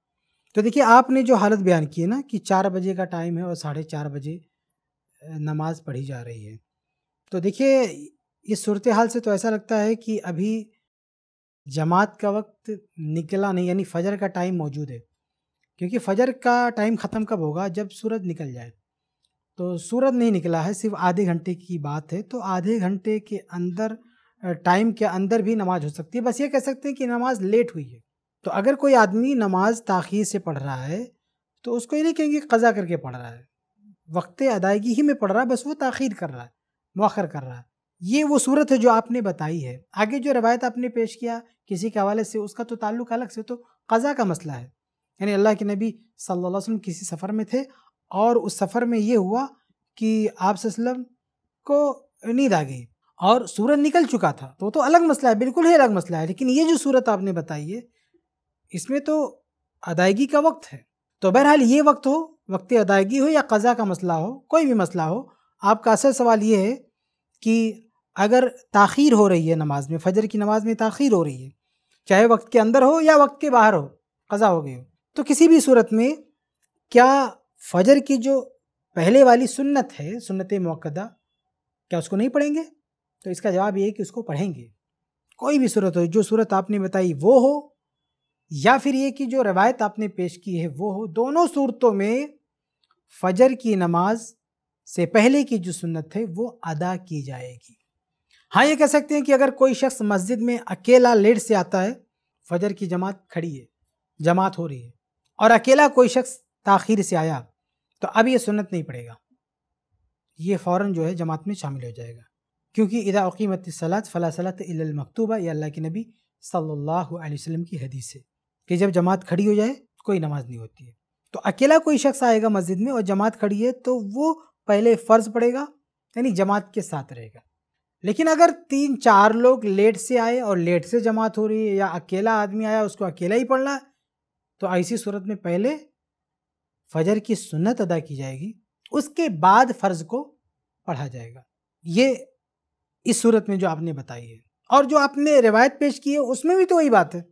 तो देखिए आपने जो हालत बयान की है ना कि चार बजे का टाइम है और साढ़े चार बजे नमाज पढ़ी जा रही है तो देखिए इस सूरत हाल से तो ऐसा लगता है कि अभी जमात का वक्त निकला नहीं यानी फजर का टाइम मौजूद है क्योंकि फजर का टाइम ख़त्म कब होगा जब सूरज निकल जाए तो सूरज नहीं निकला है सिर्फ आधे घंटे की बात है तो आधे घंटे के अंदर टाइम के अंदर भी नमाज हो सकती है बस ये कह सकते हैं कि नमाज लेट हुई है तो अगर कोई आदमी नमाज ताखीर से पढ़ रहा है तो उसको ये नहीं कहेंगे कज़ा करके पढ़ रहा है वक्त अदायगी ही में पढ़ रहा है बस वो ताखीर कर रहा है मौखर कर रहा है ये वो सूरत है जो आपने बताई है आगे जो रवायत आपने पेश किया किसी के हवाले से उसका तो ताल्लुक अलग से तो कज़ा का मसला है यानी अल्लाह के नबी सल्लल्लाहु अलैहि वसल्लम किसी सफ़र में थे और उस सफ़र में ये हुआ कि आप को नींद आ गई और सूरत निकल चुका था तो तो अलग मसला है बिल्कुल ही अलग मसला है लेकिन ये जो सूरत आपने बताई है इसमें तो अदायगी का वक्त है तो बहरहाल ये वक्त हो वक्त अदायगी हो या कज़ा का मसला हो कोई भी मसला हो आपका असल सवाल ये है कि अगर ताखीर हो रही है नमाज में फजर की नमाज में ताखीर हो रही है चाहे वक्त के अंदर हो या वक्त के बाहर हो कज़ा हो गई हो तो किसी भी सूरत में क्या फजर की जो पहले वाली सुन्नत है सुन्नत मौकदा क्या उसको नहीं पढ़ेंगे तो इसका जवाब ये है कि उसको पढ़ेंगे कोई भी सूरत हो जो सूरत आपने बताई वो हो या फिर ये कि जो रवायत आपने पेश की है वो हो दोनों सूरतों में फजर की नमाज से पहले की जो सुन्नत है वो अदा की जाएगी हाँ ये कह सकते हैं कि अगर कोई शख्स मस्जिद में अकेला लेट से आता है फजर की जमात खड़ी है जमात हो रही है और अकेला कोई शख्स ताखिर से आया तो अब ये सुनत नहीं पड़ेगा ये फ़ौर जो है जमात में शामिल हो जाएगा क्योंकि इदा अकीमत सलात फ़ला सलात मकतूबा या अल्लाह के नबी सल्लल्लाहु अलैहि वसल्लम की हदीस है कि जब जमात खड़ी हो जाए कोई नमाज नहीं होती है तो अकेला कोई शख्स आएगा मस्जिद में और जमात खड़ी है तो वो पहले फ़र्ज़ पड़ेगा यानी जमात के साथ रहेगा लेकिन अगर तीन चार लोग लेट से आए और लेट से जमात हो रही है या अकेला आदमी आया उसको अकेला ही पढ़ना है तो ऐसी सूरत में पहले फजर की सुन्नत अदा की जाएगी उसके बाद फ़र्ज को पढ़ा जाएगा ये इस सूरत में जो आपने बताई है और जो आपने रिवायत पेश की है उसमें भी तो वही बात है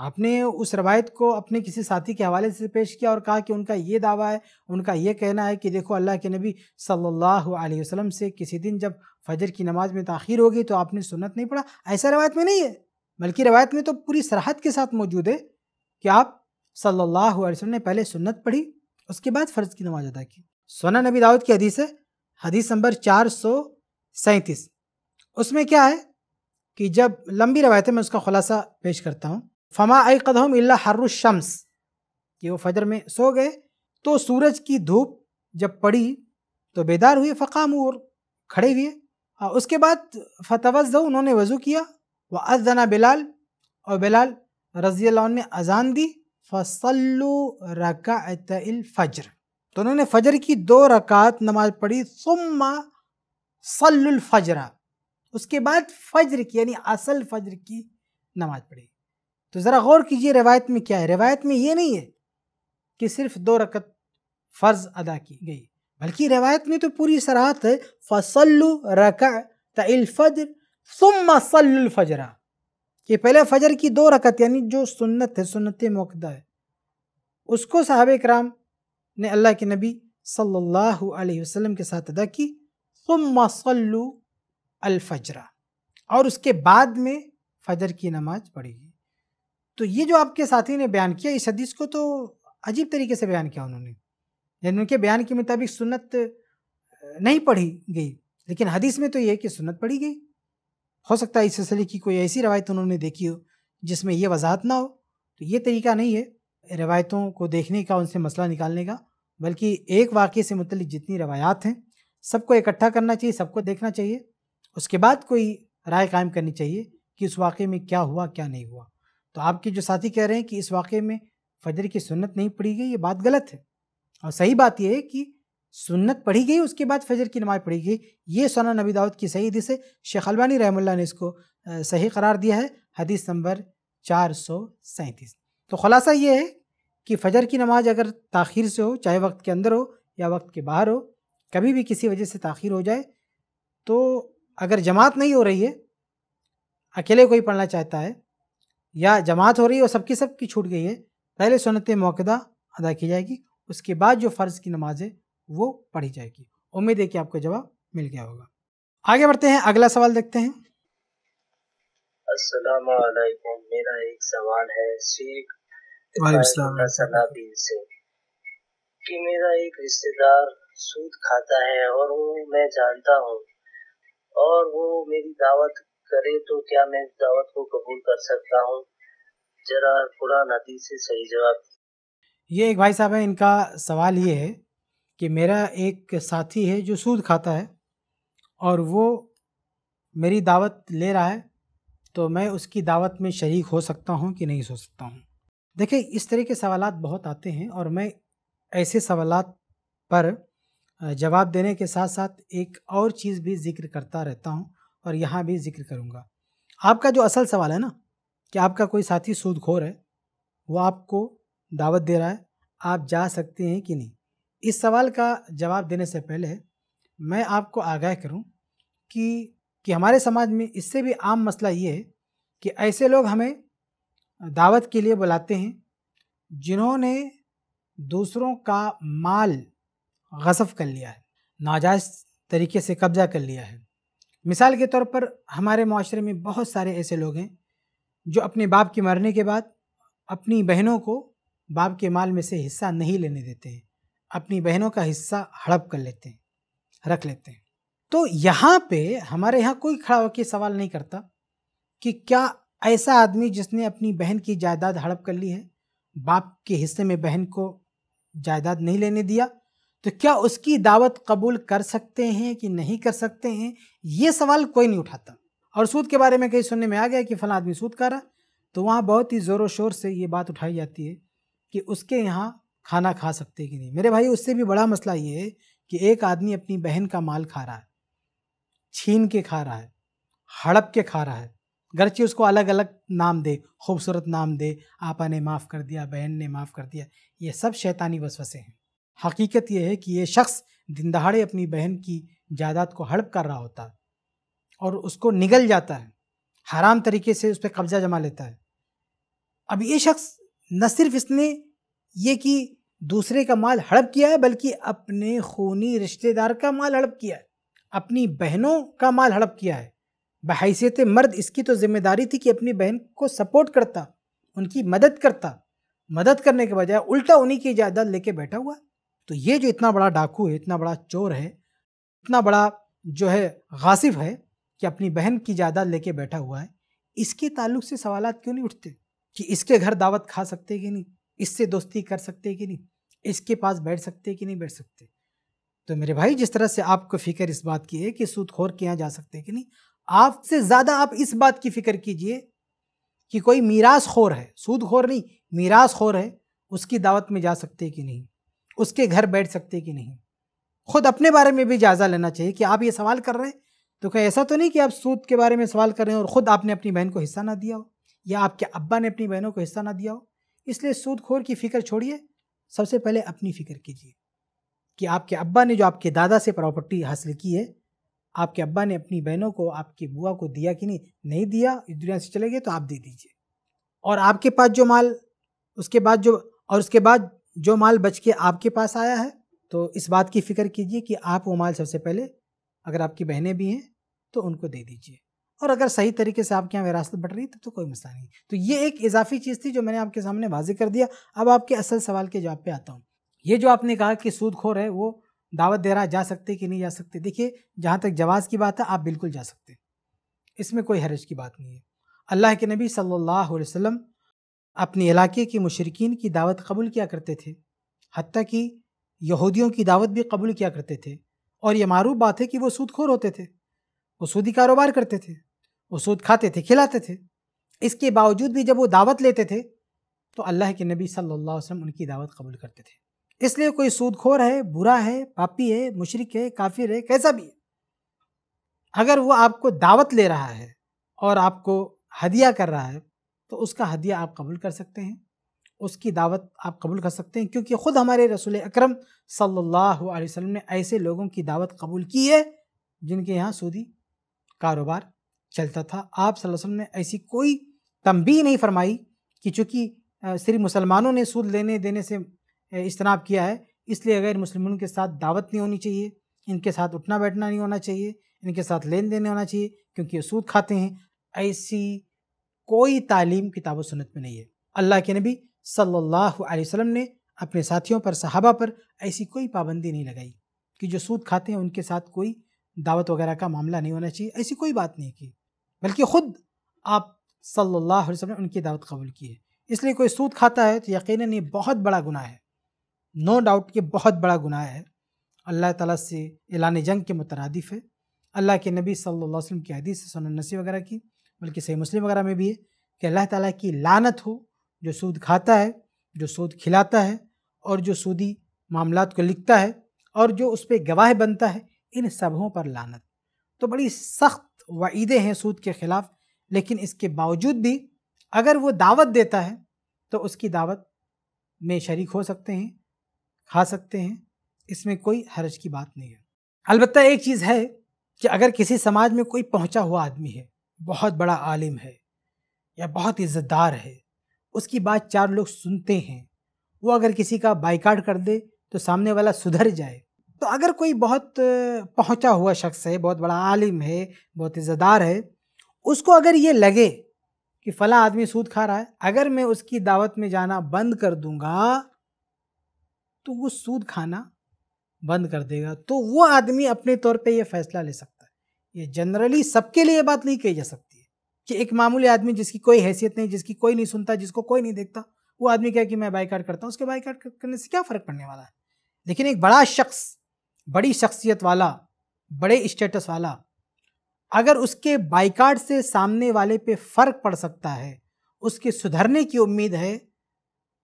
आपने उस रवायत को अपने किसी साथी के हवाले से पेश किया और कहा कि उनका ये दावा है उनका ये कहना है कि देखो अल्लाह के नबी सल्लल्लाहु अलैहि वसल्लम से किसी दिन जब फजर की नमाज में ताखिर होगी तो आपने सुन्नत नहीं पढ़ा ऐसा रवायत में नहीं है बल्कि रवायत में तो पूरी सराहत के साथ मौजूद है कि आप सल्लल्लाहु अलैहि वसल्लम ने पहले सुन्नत पढ़ी उसके बाद फ़र्ज़ की नमाज अदा की सोना नबी दाऊद की हदीस है हदीस नंबर चार सौ सैंतीस उसमें क्या है कि जब लंबी रवायतें मैं उसका खुलासा पेश करता हूँ फमा आई कदम इला हर्रुशम्स कि वो फजर में सो गए तो सूरज की धूप जब पड़ी तो बेदार हुए फ़काम और खड़े हुए उसके बाद फतवज़ उन्होंने वज़ू किया व अजना बिलाल और बिलाल रजी ने अजान दी फसल्लु रकातफ़जर तो उन्होंने फजर की दो रकात नमाज पढ़ी सुम्मा सल्लुल फजरा उसके बाद फजर की यानी असल फजर की नमाज पढ़ी तो ज़रा गौर कीजिए रिवायत में क्या है रिवायत में ये नहीं है कि सिर्फ दो रकत फ़र्ज़ अदा की गई बल्कि रिवायत में तो पूरी सराहत है फसलु रका तलफ़र सुम कि पहले फजर की दो रकत यानी जो सुन्नत है सुन्नत मकदा है उसको साहब कराम ने अल्लाह के नबी सल्लल्लाहु अलैहि वसल्लम के साथ अदा की सुम सल्लु अलफजरा और उसके बाद में फजर की नमाज पढ़ेगी तो ये जो आपके साथी ने बयान किया इस हदीस को तो अजीब तरीके से बयान किया उन्होंने यानी उनके बयान के मुताबिक सुन्नत नहीं पढ़ी गई लेकिन हदीस में तो ये है कि सुन्नत पढ़ी गई हो सकता है इस सिलसिले की कोई ऐसी रवायत उन्होंने देखी हो जिसमें यह वजाहत ना हो तो ये तरीका नहीं है रवायतों को देखने का उनसे मसला निकालने का बल्कि एक वाक़े से मतलब जितनी रवायात हैं सबको इकट्ठा करना चाहिए सबको देखना चाहिए उसके बाद कोई राय कायम करनी चाहिए कि उस वाक़े में क्या हुआ क्या नहीं हुआ तो आपके जो साथी कह रहे हैं कि इस वाक़े में फजर की सुन्नत नहीं पढ़ी गई ये बात गलत है और सही बात यह है कि सुन्नत पढ़ी गई उसके बाद फजर की नमाज़ पढ़ी गई ये सोना नबी दाऊद की सही हदीस है शेख अलबानी रहमल्ला ने इसको सही करार दिया है हदीस नंबर चार सौ सैंतीस तो ख़ुलासा ये है कि फजर की नमाज़ अगर ताखिर से हो चाहे वक्त के अंदर हो या वक्त के बाहर हो कभी भी किसी वजह से ताखिर हो जाए तो अगर जमात नहीं हो रही है अकेले कोई पढ़ना चाहता है या जमात हो रही है और सबकी सब की छूट गई है पहले सुनत मौकदा अदा की जाएगी उसके बाद जो फ़र्ज़ की नमाज है वो पढ़ी जाएगी उम्मीद है कि आपको जवाब मिल गया होगा आगे बढ़ते हैं अगला सवाल देखते हैं अस्सलाम मेरा एक सवाल है शेख से कि मेरा एक रिश्तेदार सूद खाता है और वो मैं जानता हूँ और वो मेरी दावत करें तो क्या मैं इस दावत को कबूल कर सकता हूँ जरा कुरान हदीस से सही जवाब ये एक भाई साहब है इनका सवाल ये है कि मेरा एक साथी है जो सूद खाता है और वो मेरी दावत ले रहा है तो मैं उसकी दावत में शरीक हो सकता हूँ कि नहीं हो सकता हूँ देखिए इस तरह के सवाल बहुत आते हैं और मैं ऐसे सवाल पर जवाब देने के साथ साथ एक और चीज़ भी जिक्र करता रहता हूँ और यहाँ भी जिक्र करूँगा आपका जो असल सवाल है ना कि आपका कोई साथी सूदखोर है वो आपको दावत दे रहा है आप जा सकते हैं कि नहीं इस सवाल का जवाब देने से पहले मैं आपको आगाह करूं कि कि हमारे समाज में इससे भी आम मसला ये है कि ऐसे लोग हमें दावत के लिए बुलाते हैं जिन्होंने दूसरों का माल गसफ कर लिया है नाजायज़ तरीके से कब्जा कर लिया है मिसाल के तौर पर हमारे माशरे में बहुत सारे ऐसे लोग हैं जो अपने बाप के मरने के बाद अपनी बहनों को बाप के माल में से हिस्सा नहीं लेने देते हैं अपनी बहनों का हिस्सा हड़प कर लेते हैं रख लेते हैं तो यहाँ पे हमारे यहाँ कोई खड़ा होकर सवाल नहीं करता कि क्या ऐसा आदमी जिसने अपनी बहन की जायदाद हड़प कर ली है बाप के हिस्से में बहन को जायदाद नहीं लेने दिया तो क्या उसकी दावत कबूल कर सकते हैं कि नहीं कर सकते हैं ये सवाल कोई नहीं उठाता और सूद के बारे में कहीं सुनने में आ गया कि फला आदमी सूद कर रहा तो वहाँ बहुत ही ज़ोरों शोर से ये बात उठाई जाती है कि उसके यहाँ खाना खा सकते कि नहीं मेरे भाई उससे भी बड़ा मसला ये है कि एक आदमी अपनी बहन का माल खा रहा है छीन के खा रहा है हड़प के खा रहा है गरचे उसको अलग अलग नाम दे खूबसूरत नाम दे आपा ने माफ़ कर दिया बहन ने माफ़ कर दिया ये सब शैतानी वसवसे हैं हकीकत यह है कि ये शख्स दिन दहाड़े अपनी बहन की जायदाद को हड़प कर रहा होता है और उसको निगल जाता है हराम तरीके से उस पर कब्जा जमा लेता है अब ये शख्स न सिर्फ इसने ये कि दूसरे का माल हड़प किया है बल्कि अपने खूनी रिश्तेदार का माल हड़प किया है अपनी बहनों का माल हड़प किया है बहैसियत मर्द इसकी तो जिम्मेदारी थी कि अपनी बहन को सपोर्ट करता उनकी मदद करता मदद करने के बजाय उल्टा उन्हीं की जायदाद लेके बैठा हुआ तो ये जो इतना बड़ा डाकू है इतना बड़ा चोर है इतना बड़ा जो है गासिफ़ है कि अपनी बहन की जायदाद लेके बैठा हुआ है इसके ताल्लुक से सवाल क्यों नहीं उठते कि इसके घर दावत खा सकते कि नहीं इससे दोस्ती कर सकते कि नहीं इसके पास बैठ सकते कि नहीं बैठ सकते तो मेरे भाई जिस तरह से आपको फिक्र इस बात की है कि सूदखोर के यहाँ जा सकते कि नहीं आपसे ज़्यादा आप इस बात की फिक्र कीजिए कि कोई मीरास खोर है सूद खोर नहीं मीरास खोर है उसकी दावत में जा सकते कि नहीं उसके घर बैठ सकते कि नहीं खुद अपने बारे में भी जायज़ा लेना चाहिए कि आप ये सवाल कर रहे हैं तो कहीं ऐसा तो नहीं कि आप सूद के बारे में सवाल कर रहे हैं और ख़ुद आपने अपनी बहन को हिस्सा ना दिया हो या आपके अब्बा ने अपनी बहनों को हिस्सा ना दिया हो इसलिए सूद खोर की फ़िक्र छोड़िए सबसे पहले अपनी फ़िक्र कीजिए कि आपके अब्बा ने जो आपके दादा से प्रॉपर्टी हासिल की है आपके अब्बा ने अपनी बहनों को आपकी बुआ को दिया कि नहीं नहीं दिया इस दुनिया से चले गए तो आप दे दीजिए और आपके पास जो माल उसके बाद जो और उसके बाद जो माल बच के आपके पास आया है तो इस बात की फिक्र कीजिए कि आप वो माल सबसे पहले अगर आपकी बहनें भी हैं तो उनको दे दीजिए और अगर सही तरीके से आपके यहाँ विरासत बढ़ रही है तो, तो कोई मसला नहीं तो ये एक इजाफी चीज़ थी जो मैंने आपके सामने वाजी कर दिया अब आपके असल सवाल के जवाब पे आता हूँ ये जो आपने कहा कि सूदखोर है वो दावत दे रहा जा सकते कि नहीं जा सकते देखिए जहाँ तक जवाज़ की बात है आप बिल्कुल जा सकते इसमें कोई हरज की बात नहीं है अल्लाह के नबी सल्लल्लाहु अलैहि वसल्लम अपने इलाके के मशरकिन की दावत कबूल किया करते थे हती कि यहूदियों की दावत भी कबूल किया करते थे और ये मारूफ बात है कि वो सूदखोर होते थे वो सूदी कारोबार करते थे वो सूद खाते थे खिलाते थे इसके बावजूद भी जब वो दावत लेते थे तो अल्लाह के नबी सल्लल्लाहु अलैहि वसल्लम उनकी दावत कबूल करते थे इसलिए कोई सूदखोर है बुरा है पापी है मुशरक है काफिर है कैसा भी है अगर वो आपको दावत ले रहा है और आपको हदिया कर रहा है तो उसका हदिया आप कबूल कर सकते हैं उसकी दावत आप कबूल कर सकते हैं क्योंकि ख़ुद हमारे रसूल अकरम सल्लल्लाहु अलैहि वसल्लम ने ऐसे लोगों की दावत कबूल की है जिनके यहाँ सूदी कारोबार चलता था आप वसल्लम ने ऐसी कोई तंबी नहीं फरमाई कि चूँकि सिर्फ मुसलमानों ने सूद लेने देने से इजतनाब किया है इसलिए गैर मुसलमानों के साथ दावत नहीं होनी चाहिए इनके साथ उठना बैठना नहीं होना चाहिए इनके साथ लेन देन होना चाहिए क्योंकि ये सूद खाते हैं ऐसी कोई तालीम किताब सुनत में नहीं है अल्लाह के नबी सल्लल्लाहु अलैहि वसल्लम ने अपने साथियों पर सहाबा पर ऐसी कोई पाबंदी नहीं लगाई कि जो सूद खाते हैं उनके साथ कोई दावत वगैरह का मामला नहीं होना चाहिए ऐसी कोई बात नहीं की बल्कि ख़ुद आप सल्लल्लाहु अलैहि वसल्लम ने उनकी दावत कबूल की है इसलिए कोई सूद खाता है तो यकीन ये बहुत बड़ा गुनाह है नो डाउट ये बहुत बड़ा गुनाह है अल्लाह ताला से एलान जंग के मुतरदफ़ है अल्लाह के नबी सल्लल्लाहु अलैहि वसल्लम की हदीस सुन नसी वगैरह की बल्कि सही मुस्लिम वगैरह में भी है कि अल्लाह ताला की लानत हो जो सूद खाता है जो सूद खिलाता है और जो सूदी मामला को लिखता है और जो उस पर गवाह बनता है इन सबों पर लानत तो बड़ी सख्त वईदे हैं सूद के ख़िलाफ़ लेकिन इसके बावजूद भी अगर वो दावत देता है तो उसकी दावत में शरीक हो सकते हैं खा सकते हैं इसमें कोई हर्ज की बात नहीं है अलबत्त एक चीज़ है कि अगर किसी समाज में कोई पहुंचा हुआ आदमी है बहुत बड़ा आलिम है या बहुत इज़्ज़तदार है उसकी बात चार लोग सुनते हैं वो अगर किसी का बाइकाट कर दे तो सामने वाला सुधर जाए तो अगर कोई बहुत पहुंचा हुआ शख्स है बहुत बड़ा आलिम है बहुत इज़्ज़तदार है उसको अगर ये लगे कि फ़ला आदमी सूद खा रहा है अगर मैं उसकी दावत में जाना बंद कर दूंगा तो वो सूद खाना बंद कर देगा तो वो आदमी अपने तौर पे ये फ़ैसला ले सकता ये जनरली सबके लिए बात नहीं कही जा सकती है कि एक मामूली आदमी जिसकी कोई हैसियत नहीं जिसकी कोई नहीं सुनता जिसको कोई नहीं देखता वो आदमी क्या कि मैं बाईकाट करता हूँ उसके बाईकाट करने से क्या फ़र्क पड़ने वाला है लेकिन एक बड़ा शख्स बड़ी शख्सियत वाला बड़े स्टेटस वाला अगर उसके बाइकाट से सामने वाले पे फ़र्क पड़ सकता है उसके सुधरने की उम्मीद है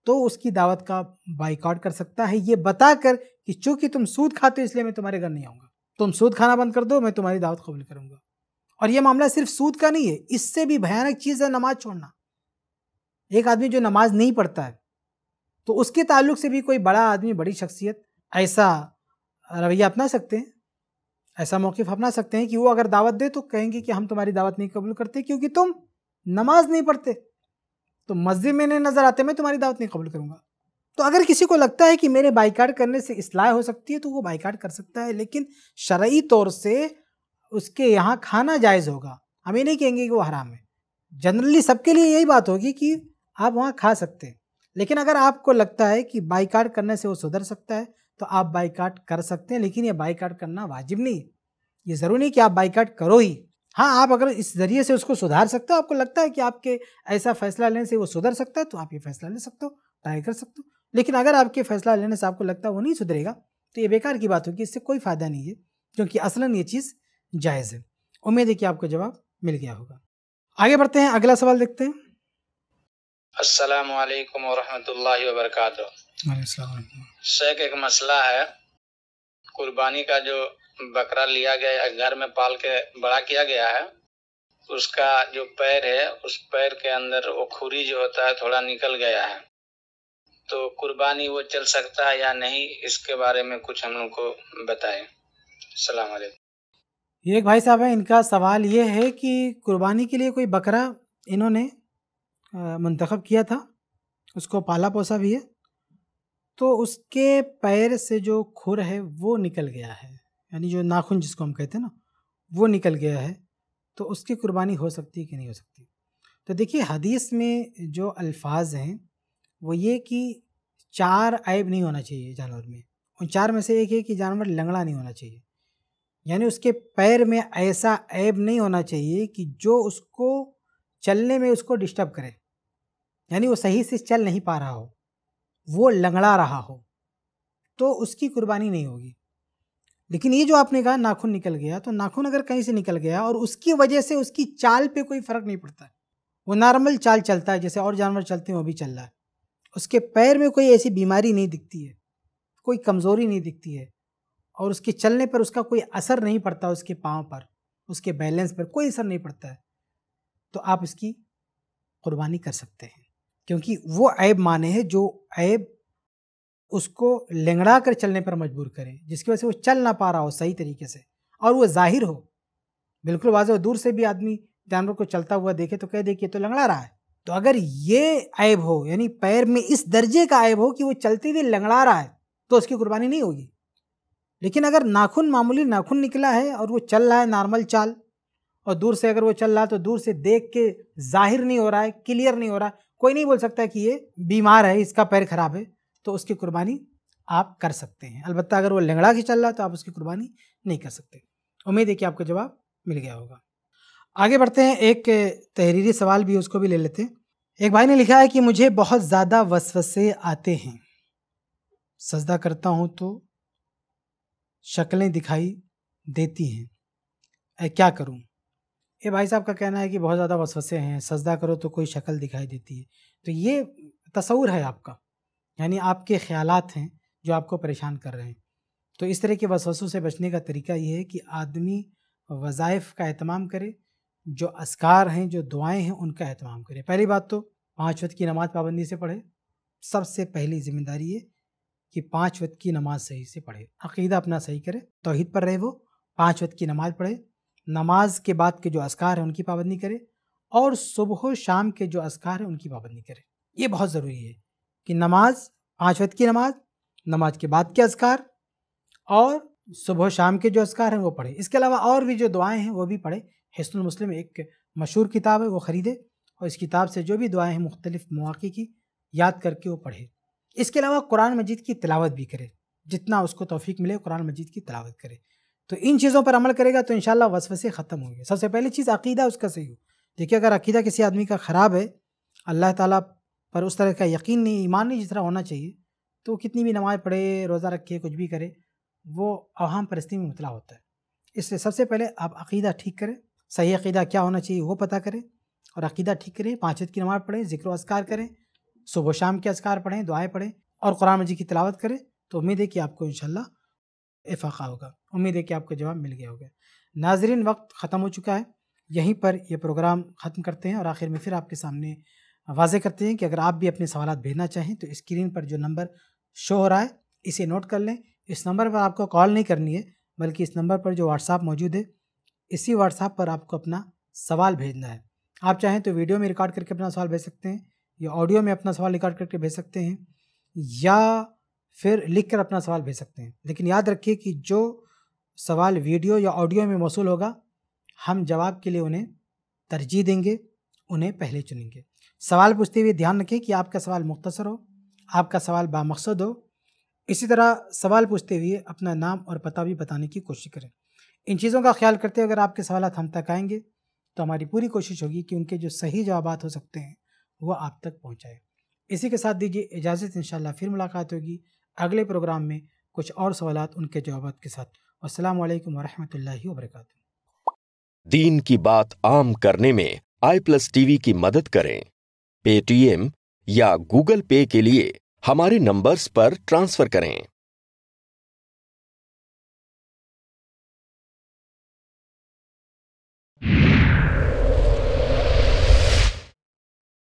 तो उसकी दावत का बाइकाट कर सकता है ये बताकर कि चूंकि तुम सूद खाते हो इसलिए मैं तुम्हारे घर नहीं आऊँगा तुम सूद खाना बंद कर दो मैं तुम्हारी दावत कबूल करूंगा और यह मामला सिर्फ सूद का नहीं है इससे भी भयानक चीज़ है नमाज छोड़ना एक आदमी जो नमाज नहीं पढ़ता है तो उसके ताल्लुक से भी कोई बड़ा आदमी बड़ी शख्सियत ऐसा रवैया अपना सकते हैं ऐसा मौक़ अपना सकते हैं कि वो अगर दावत दे तो कहेंगे कि हम तुम्हारी दावत नहीं कबूल करते क्योंकि तुम नमाज नहीं पढ़ते तो मस्जिद में नहीं नज़र आते मैं तुम्हारी दावत नहीं कबूल करूँगा तो अगर किसी को लगता है कि मेरे बाइकाट करने से इसलाह हो सकती है तो वो बाइकाट कर सकता है लेकिन शर्य तौर से उसके यहाँ खाना जायज़ होगा हम ये नहीं कहेंगे कि वो हराम है जनरली सबके लिए यही बात होगी कि आप वहाँ खा सकते हैं लेकिन अगर आपको लगता है कि बाइकाट करने से वो सुधर सकता है तो आप बाइकाट कर सकते हैं लेकिन ये बाइकाट करना वाजिब नहीं है ये ज़रूरी नहीं कि आप बाइकाट करो ही हाँ आप अगर इस ज़रिए से उसको सुधार सकते हो आपको लगता है कि आपके ऐसा फैसला लेने से वो सुधर सकता है तो आप ये फैसला ले सकते हो ट्राई कर सकते हो लेकिन अगर आपके फैसला लेने से आपको लगता है वो नहीं सुधरेगा तो ये बेकार की बात होगी इससे कोई फ़ायदा नहीं है क्योंकि असलन ये चीज़ जायज़ है उम्मीद है कि आपको जवाब मिल गया होगा आगे बढ़ते हैं अगला सवाल देखते हैं अस्सलाम वालेकुम वरहमतुल्लाहि शेख एक मसला है कुर्बानी का जो बकरा लिया गया घर में पाल के बड़ा किया गया है उसका जो पैर है उस पैर के अंदर वो खुरी जो होता है थोड़ा निकल गया है तो कुर्बानी वो चल सकता है या नहीं इसके बारे में कुछ हम लोग को बताएं सलाम एक भाई साहब है इनका सवाल ये है कि कुर्बानी के लिए कोई बकरा इन्होंने मंतखब किया था उसको पाला पोसा भी है तो उसके पैर से जो खुर है वो निकल गया है यानी जो नाखून जिसको हम कहते हैं ना वो निकल गया है तो उसकी कुर्बानी हो सकती है कि नहीं हो सकती तो देखिए हदीस में जो अल्फाज हैं वो ये कि चार ऐब नहीं होना चाहिए जानवर में उन चार में से एक है कि जानवर लंगड़ा नहीं होना चाहिए यानी उसके पैर में ऐसा ऐब नहीं होना चाहिए कि जो उसको चलने में उसको डिस्टर्ब करे यानी वो सही से चल नहीं पा रहा हो वो लंगड़ा रहा हो तो उसकी कुर्बानी नहीं होगी लेकिन ये जो आपने कहा नाखून निकल गया तो नाखून अगर कहीं से निकल गया और उसकी वजह से उसकी चाल पे कोई फर्क नहीं पड़ता वो नॉर्मल चाल चलता है जैसे और जानवर चलते हैं वो भी चल रहा है उसके पैर में कोई ऐसी बीमारी नहीं दिखती है कोई कमज़ोरी नहीं दिखती है और उसके चलने पर उसका कोई असर नहीं पड़ता उसके पाँव पर उसके बैलेंस पर कोई असर नहीं पड़ता है तो आप इसकी कुर्बानी कर सकते हैं क्योंकि वो ऐब माने हैं जो ऐब उसको लेंगड़ा कर चलने पर मजबूर करें जिसकी वजह से वो चल ना पा रहा हो सही तरीके से और वो जाहिर हो बिल्कुल वाजह दूर से भी आदमी जानवर को चलता हुआ देखे तो कह दे कि तो लंगड़ा रहा है तो अगर ये ऐब हो यानी पैर में इस दर्जे का ऐब हो कि वो चलते हुए लंगड़ा रहा है तो उसकी कुर्बानी नहीं होगी लेकिन अगर नाखून मामूली नाखून निकला है और वो चल रहा है नॉर्मल चाल और दूर से अगर वो चल रहा है तो दूर से देख के जाहिर नहीं हो रहा है क्लियर नहीं हो रहा है कोई नहीं बोल सकता कि ये बीमार है इसका पैर खराब है तो उसकी कुर्बानी आप कर सकते हैं अलबत्त अगर वो लंगड़ा के चल रहा है तो आप उसकी कुर्बानी नहीं कर सकते उम्मीद है कि आपका जवाब मिल गया होगा आगे बढ़ते हैं एक तहरीरी सवाल भी उसको भी ले लेते हैं एक भाई ने लिखा है कि मुझे बहुत ज़्यादा वसवसे आते हैं सजदा करता हूँ तो शक्लें दिखाई देती हैं क्या करूँ ये भाई साहब का कहना है कि बहुत ज़्यादा वसवसे हैं सजदा करो तो कोई शक्ल दिखाई देती है तो ये तस्वूर है आपका यानी आपके ख्याल हैं जो आपको परेशान कर रहे हैं तो इस तरह के वसवसों से बचने का तरीका ये है कि आदमी वज़ाइफ का अहतमाम करे जो असकार हैं जो दुआएं हैं उनका अहतमाम करें पहली बात तो पाँच वक्त की नमाज पाबंदी से पढ़े सबसे पहली जिम्मेदारी है कि पाँच वक्त की नमाज सही से पढ़े अकीदा अपना सही करे तोहद पर रहे वो पाँच वक्त की नमाज पढ़े नमाज के बाद के जो असकार हैं उनकी पाबंदी करे और सुबह शाम के जो असकार हैं उनकी पाबंदी करे ये बहुत ज़रूरी है कि नमाज पाँच वक्त की नमाज नमाज के बाद के असकार और सुबह शाम के जो असकार हैं वो पढ़े इसके अलावा और भी जो दुआएं हैं वो भी पढ़े हिस्सुल मुस्लिम एक मशहूर किताब है वो ख़रीदे और इस किताब से जो भी दुआएँ हैं मुख्तलिफ़ मौाक़े की याद करके वो पढ़े इसके अलावा कुरान मजीद की तलावत भी करे जितना उसको तोफ़ी मिले कुरान मजीद की तलावत करे तो इन चीज़ों पर अमल करेगा तो इन वसव से ख़त्म होंगे सबसे पहली चीज़ अकीदा उसका सही हो देखिए अगर अकीदा किसी आदमी का ख़राब है अल्लाह ताला पर उस तरह का यकीन नहीं ईमान नहीं जिस तरह होना चाहिए तो कितनी भी नमाज़ पढ़े रोज़ा रखे कुछ भी करे वो अवाम परस्ती में मुतला होता है इसलिए सबसे पहले आप अकीदा ठीक करें सही अकीदा क्या होना चाहिए वो पता करें और अकीदा ठीक करें पाँच पाँचत की नमाज़ पढ़ें जिक्र असकार करें सुबह शाम के असकार पढ़ें दुआएँ पढ़ें और कुरान मजीद की तलावत करें तो उम्मीद है कि आपको इन इफ़ाक़ा होगा उम्मीद है कि आपको जवाब मिल गया होगा नाजरीन वक्त ख़त्म हो चुका है यहीं पर यह प्रोग्राम ख़त्म करते हैं और आखिर में फिर आपके सामने वाजे करते हैं कि अगर आप भी अपने सवाल भेजना चाहें तो स्क्रीन पर जो नंबर शो हो रहा है इसे नोट कर लें इस नंबर पर आपको कॉल नहीं करनी है बल्कि इस नंबर पर जो व्हाट्सअप मौजूद है इसी व्हाट्सएप पर आपको अपना सवाल भेजना है आप चाहें तो वीडियो में रिकॉर्ड करके अपना सवाल भेज सकते हैं या ऑडियो में अपना सवाल रिकॉर्ड करके भेज सकते हैं या फिर लिख कर अपना सवाल भेज सकते हैं लेकिन याद रखिए कि जो सवाल वीडियो या ऑडियो में मौसू होगा हम जवाब के लिए उन्हें तरजीह देंगे उन्हें पहले चुनेंगे सवाल पूछते हुए ध्यान रखें कि आपका सवाल मुख्तसर हो आपका सवाल बामकसद हो इसी तरह सवाल पूछते हुए अपना नाम और पता भी बताने की कोशिश करें इन चीज़ों का ख्याल करते हुए अगर आपके सवाल हम तक आएंगे तो हमारी पूरी कोशिश होगी कि उनके जो सही जवाब हो सकते हैं वह आप तक पहुँचाए इसी के साथ दीजिए इजाज़त इन फिर मुलाकात होगी अगले प्रोग्राम में कुछ और सवाल उनके जवाब के साथ असलकम वरहमल वबरक दीन की बात आम करने में आई प्लस टीवी की मदद करें पेटीएम या गूगल पे के लिए हमारे नंबर्स पर ट्रांसफर करें